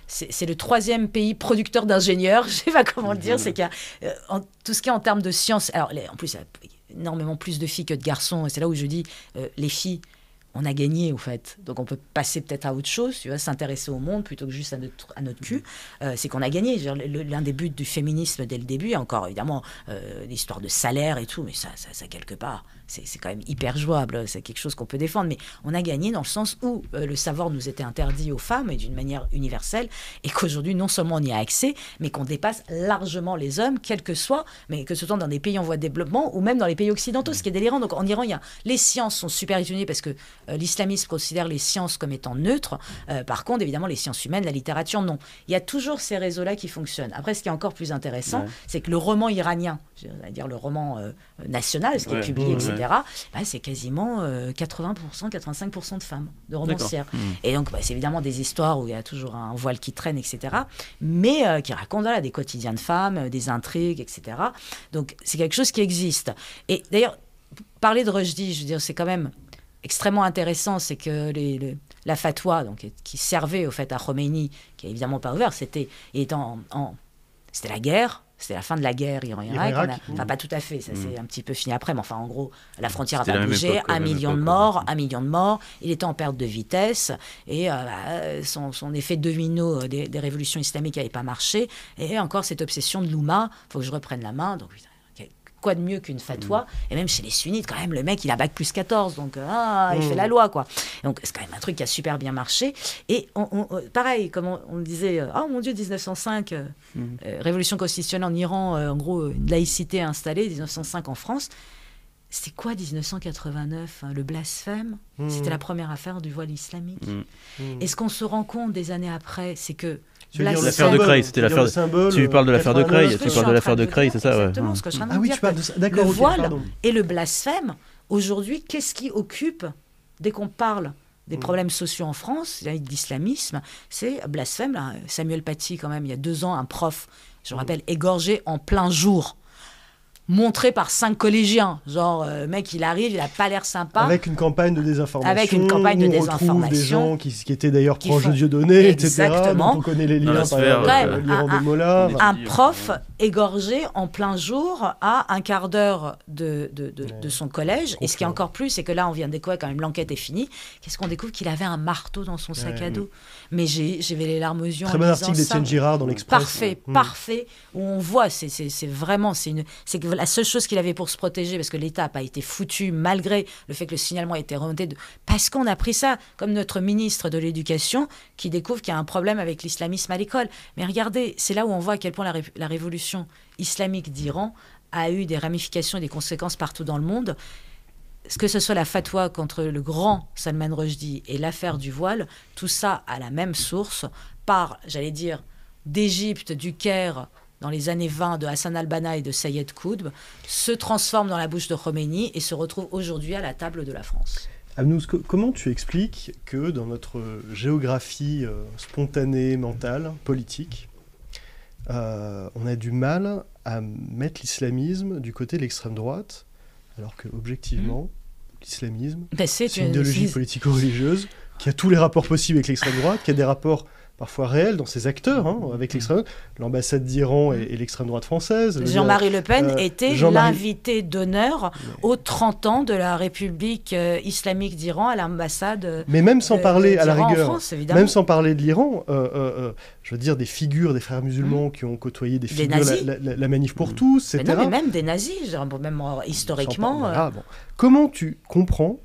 c'est le troisième pays producteur d'ingénieurs, je sais pas comment le dire, c'est mm-hmm. qu'il tout ce qui est en termes de sciences. Alors, en plus, il y a énormément plus de filles que de garçons, et c'est là où je dis les filles on a gagné au fait. Donc on peut passer peut-être à autre chose, tu vois, s'intéresser au monde plutôt que juste à notre, à notre cul. Mm-hmm. Euh, c'est qu'on a gagné. L'un des buts du féminisme dès le début, encore évidemment euh, l'histoire de salaire et tout, mais ça, ça, ça quelque part, c'est quand même hyper jouable, c'est quelque chose qu'on peut défendre, mais on a gagné dans le sens où euh, le savoir nous était interdit aux femmes et d'une manière universelle, et qu'aujourd'hui non seulement on y a accès, mais qu'on dépasse largement les hommes, quel que soit mais que ce soit dans des pays en voie de développement ou même dans les pays occidentaux, ce qui est délirant. Donc en Iran, il y a, les sciences sont super étudiées parce que euh, l'islamisme considère les sciences comme étant neutres. Euh, par contre, évidemment, les sciences humaines, la littérature, non. Il y a toujours ces réseaux-là qui fonctionnent. Après, ce qui est encore plus intéressant, c'est que le roman iranien, c'est-à-dire le roman national, ce qui est publié, etc., bah, c'est quasiment 80%, euh, 85% de femmes, de romancières. Hmm. Et donc, bah, c'est évidemment des histoires où il y a toujours un voile qui traîne, etc., mais euh, qui racontent des quotidiens de femmes, euh, des intrigues, etc. Donc, c'est quelque chose qui existe. Et d'ailleurs, parler de Rushdie, je veux dire, c'est quand même extrêmement intéressant, c'est que les, la fatwa, donc, qui servait au fait à Khomeini, qui n'est évidemment pas ouvert, c'était, en c'était la guerre, c'était la fin de la guerre en irak Enfin, pas tout à fait, ça s'est mm. un petit peu fini après, mais enfin, en gros, la frontière a pas bougé. Un million de morts, un million de morts. Il était en perte de vitesse et euh, bah, euh, son, effet domino euh, des, des révolutions islamiques n'avait pas marché. Et encore cette obsession de l'Ouma, faut que je reprenne la main. Donc, putain, quoi de mieux qu'une fatwa mm. Et même chez les sunnites, quand même, le mec, il a bac plus 14, donc euh, ah, il mm. fait la loi, quoi. Donc c'est quand même un truc qui a super bien marché. Et on, euh, pareil, comme on, disait, euh, oh mon Dieu, 1905, mm. révolution constitutionnelle en Iran, en gros, laïcité installée, 1905 en France. C'est quoi 1989 hein, Le blasphème C'était la première affaire du voile islamique. est Et ce qu'on se rend compte des années après, c'est que L'affaire de Creil, c'était l'affaire. Tu parles de euh, l'affaire de Creil, tu parles de l'affaire de Creil, c'est ça ah oui, Tu parles de... D'accord, le voile et le blasphème, aujourd'hui, qu'est-ce qui occupe, dès qu'on parle des mm. problèmes sociaux en France, l'islamisme, c'est blasphème. Samuel Paty, quand même, il y a deux ans, un prof, je me mm. rappelle, égorgé en plein jour montré par cinq collégiens. Genre, euh, mec, il arrive, il a pas l'air sympa. Avec une campagne de désinformation. Avec une campagne de désinformation. des qui, qui étaient d'ailleurs proches de donné, Exactement. etc. on connaît les liens, par exemple, un, prof égorgé en plein jour à un quart d'heure de, de, de, son collège. Et ce qui est encore plus, c'est que là, on vient de découvrir, quand même, l'enquête est finie. Qu'est-ce qu'on découvre Qu'il avait un marteau dans son sac à dos mais j'avais les larmes aux yeux. Très bon article d'Étienne Girard dans l'Express. Parfait, mmh. parfait. Où on voit, c'est vraiment, c'est la seule chose qu'il avait pour se protéger, parce que l'État a été foutu malgré le fait que le signalement a été remonté, de, parce qu'on a pris ça comme notre ministre de l'Éducation qui découvre qu'il y a un problème avec l'islamisme à l'école. Mais regardez, c'est là où on voit à quel point la révolution islamique d'Iran a eu des ramifications et des conséquences partout dans le monde que ce soit la fatwa contre le grand Salman Rushdie et l'affaire du voile, tout ça a la même source par, j'allais dire, d'Égypte, du Caire, dans les années 20 de Hassan al-Banna et de Sayed Koudb, se transforme dans la bouche de Khomeini et se retrouve aujourd'hui à la table de la France. Amnous, comment tu expliques que dans notre géographie euh, spontanée, mentale, politique, euh, on a du mal à mettre l'islamisme du côté de l'extrême droite alors que objectivement, hmm. l'islamisme, ben, c'est une idéologie politico-religieuse qui a tous les rapports possibles avec l'extrême droite, qui a des rapports parfois réel dans ses acteurs, hein, avec mm. l'ambassade d'Iran et, l'extrême droite française. Jean-Marie Le Pen euh, était l'invité d'honneur aux 30 ans de la République euh, islamique d'Iran à l'ambassade. Euh, mais même sans parler à la rigueur, même sans parler de l'Iran, je veux dire des figures des frères musulmans mm. qui ont côtoyé des, figures, La, manif pour mm. tous, etc. Mais non, mais même des nazis, même historiquement. Comment tu comprends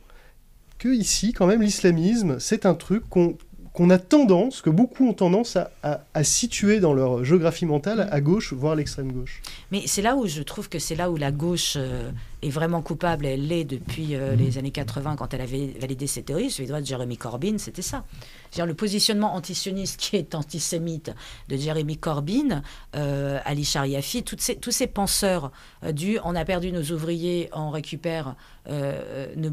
que ici, quand même, l'islamisme, c'est un truc qu'on qu'on a tendance, que beaucoup ont tendance à, situer dans leur géographie mentale mm. à gauche, voire à l'extrême gauche. Mais c'est là où je trouve que c'est là où la gauche euh, est vraiment coupable, elle l'est depuis euh, mhm. les années 80 quand elle avait validé ses théories, droits de Jeremy Corbyn, c'était ça. cest le positionnement antisioniste qui est antisémite de Jeremy Corbyn, euh, Ali Shariafi, ces, tous ces penseurs euh, du on a perdu nos ouvriers, on récupère nos,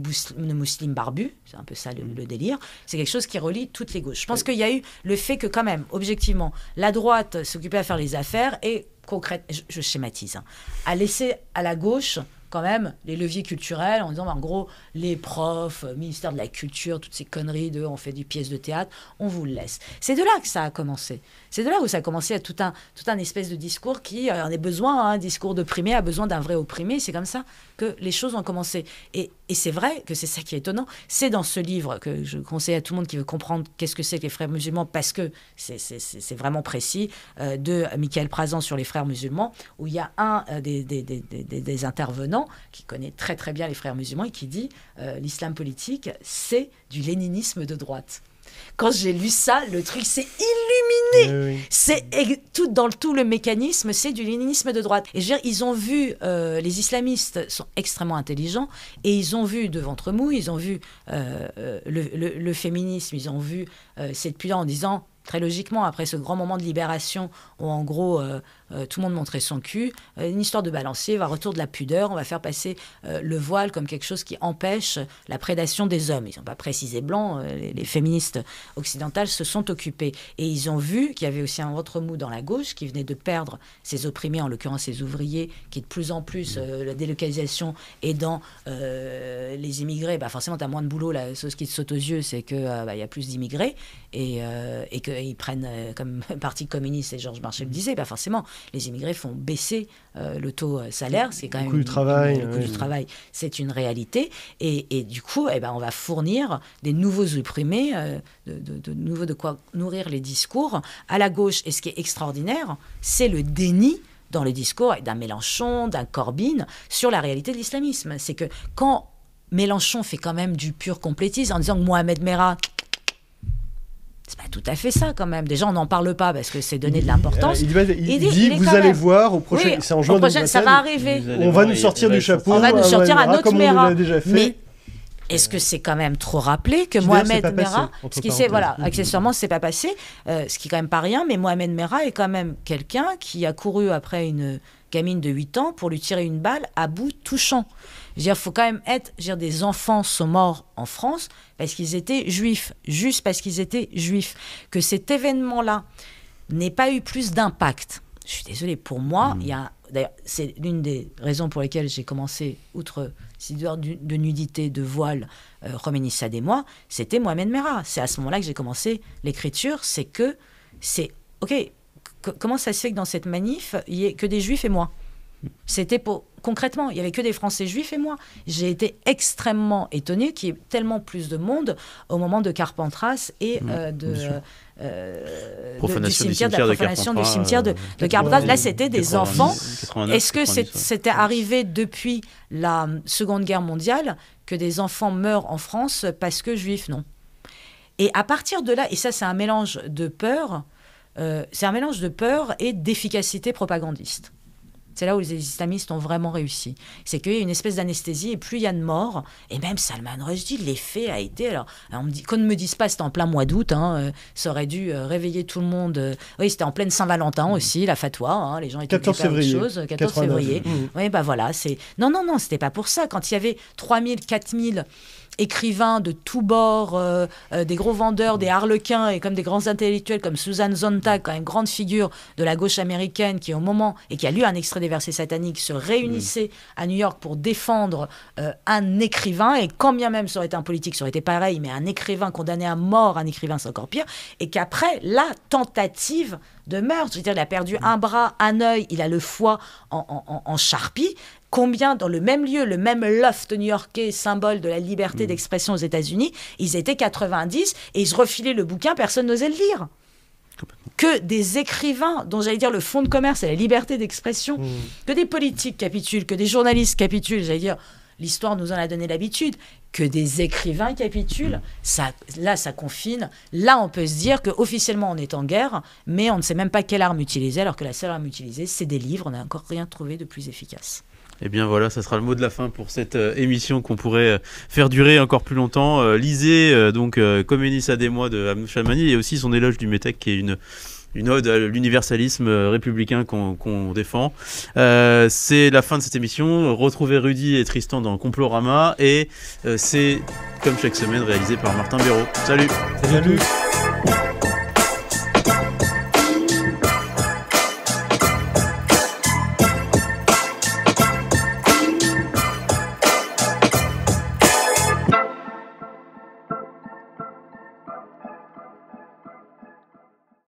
musulmans barbus, c'est un peu ça mhm. le, délire, c'est quelque chose qui relie toutes les gauches. Je pense qu'il y a eu le fait que quand même, objectivement, la droite s'occupait à faire les affaires et concrètement, je, schématise, hein, a à laisser à la gauche quand même les leviers culturels en disant, bah, en gros, les profs, euh, ministère de la Culture, toutes ces conneries de on fait des pièces de théâtre, on vous le laisse. C'est de là que ça a commencé. C'est de là où ça a commencé à tout un, tout un espèce de discours qui en euh, est besoin, un hein, discours d'opprimé a besoin d'un vrai opprimé. C'est comme ça que les choses ont commencé. Et, c'est vrai que c'est ça qui est étonnant. C'est dans ce livre que je conseille à tout le monde qui veut comprendre qu'est-ce que c'est que les frères musulmans, parce que c'est vraiment précis, euh, de Michael Prazan sur les frères musulmans, où il y a un euh, des, intervenants qui connaît très très bien les frères musulmans et qui dit l'islam politique, c'est du léninisme de droite. Quand j'ai lu ça, le truc s'est illuminé. C'est tout dans le tout le mécanisme, c'est du léninisme de droite. Et je veux dire, ils ont vu euh, les islamistes sont extrêmement intelligents et ils ont vu de ventre mou, ils ont vu euh, euh, le, féminisme, ils ont vu C'est depuis là en disant très logiquement après ce grand moment de libération où en gros euh, tout le monde montrait son cul, euh, une histoire de balancier, va retour de la pudeur, on va faire passer euh, le voile comme quelque chose qui empêche la prédation des hommes. Ils n'ont pas précisé blanc, les, féministes occidentales se sont occupées. Et ils ont vu qu'il y avait aussi un autre mou dans la gauche qui venait de perdre ses opprimés, en l'occurrence ses ouvriers, qui de plus en plus, mm. la délocalisation aidant les immigrés, bah forcément, tu as moins de boulot, la ce qui te saute aux yeux, c'est qu'il bah, y a plus d'immigrés et, qu'ils prennent comme parti communiste, et Georges Marchais le mm. disait, bah forcément, les immigrés font baisser euh, le taux euh, salaire, c'est quand même le coût du travail, c'est une réalité. Et, du coup, eh ben, on va fournir des nouveaux opprimés, euh, de, de, de, nouveau de quoi nourrir les discours à la gauche. Et ce qui est extraordinaire, c'est le déni dans les discours d'un Mélenchon, d'un Corbyn sur la réalité de l'islamisme. C'est que quand Mélenchon fait quand même du pur complétisme en disant que Mohamed Merah, c'est pas tout à fait ça quand même. Déjà, on n'en parle pas parce que c'est donné de euh, l'importance. Il, il, vous allez voir au prochain. c'est en juin. Prochain, ça va arriver. On va nous sortir du chapeau. On va nous sortir à notre Mera. Mais est-ce que c'est quand même trop rappelé que Mohamed Mera, ce qui c'est voilà, accessoirement c'est pas passé, euh, ce qui quand même pas rien, mais Mohamed Mera est quand même quelqu'un qui a couru après une gamine de 8 ans pour lui tirer une balle à bout touchant. Je faut quand même être, des enfants sont morts en France parce qu'ils étaient juifs, juste parce qu'ils étaient juifs. Que cet événement-là n'ait pas eu plus d'impact. Je suis désolée, pour moi, mmh. il y a D'ailleurs, c'est l'une des raisons pour lesquelles j'ai commencé, outre si de nudité, de voile, euh, et moi, c'était Mohamed mera C'est à ce moment-là que j'ai commencé l'écriture, c'est que c'est, ok, comment ça se fait que dans cette manif, il n'y ait que des juifs et moi c'était pour concrètement, il y avait que des Français juifs et moi. J'ai été extrêmement étonnée qu'il y ait tellement plus de monde au moment de Carpentras et euh, de, euh, de la profanation du cimetière euh, de, Carpentras. Là, c'était des enfants. Est-ce que c'était arrivé depuis la Seconde Guerre mondiale que des enfants meurent en France parce que juifs Non. Et à partir de là, et ça, c'est un mélange de peur, c'est un mélange de peur et d'efficacité propagandiste. C'est là où les islamistes ont vraiment réussi. C'est qu'il y a une espèce d'anesthésie et plus il y a de morts, et même Salman Rushdie, l'effet a été. Alors, on dit, qu'on ne me dise pas, c'était en plein mois d'août, hein, euh, ça aurait dû euh, réveiller tout le monde. Euh, oui, c'était en pleine Saint-Valentin mmh. aussi, la fatwa, hein, les gens étaient 14 février. Chose, 14 février. Mmh. Oui, bah voilà, c'est. Non, non, non, c'était pas pour ça. Quand il y avait 3000, 4000 écrivains de tous bords, euh, euh, des gros vendeurs, des harlequins et comme des grands intellectuels comme Susan Zonta, quand même grande figure de la gauche américaine qui au moment et qui a lu un extrait des versets sataniques se réunissait à New York pour défendre euh, un écrivain et quand bien même ça aurait été un politique, ça aurait été pareil, mais un écrivain condamné à mort, un écrivain c'est encore pire et qu'après la tentative de meurtre, c'est-à-dire il a perdu un bras, un œil, il a le foie en charpie combien dans le même lieu, le même loft new-yorkais, symbole de la liberté hmm. d'expression aux États-Unis, ils étaient 90 et ils refilaient le bouquin, personne n'osait le lire. Que des écrivains dont j'allais dire le fonds de commerce et la liberté d'expression, hmm. que des politiques capitulent, que des journalistes capitulent, j'allais dire l'histoire nous en a donné l'habitude, que des écrivains capitulent, hmm. ça, là ça confine, là on peut se dire que officiellement on est en guerre, mais on ne sait même pas quelle arme utiliser, alors que la seule arme utilisée c'est des livres, on n'a encore rien trouvé de plus efficace. Eh bien voilà, ça sera le mot de la fin pour cette euh, émission qu'on pourrait euh, faire durer encore plus longtemps. Euh, lisez donc Comenis à des mois de Amnou et aussi son éloge du METEC qui est une une ode à l'universalisme républicain qu'on défend. c'est la fin de cette émission. Retrouvez Rudy et Tristan dans Complorama et c'est comme chaque semaine réalisé par Martin Béraud. Salut. Salut.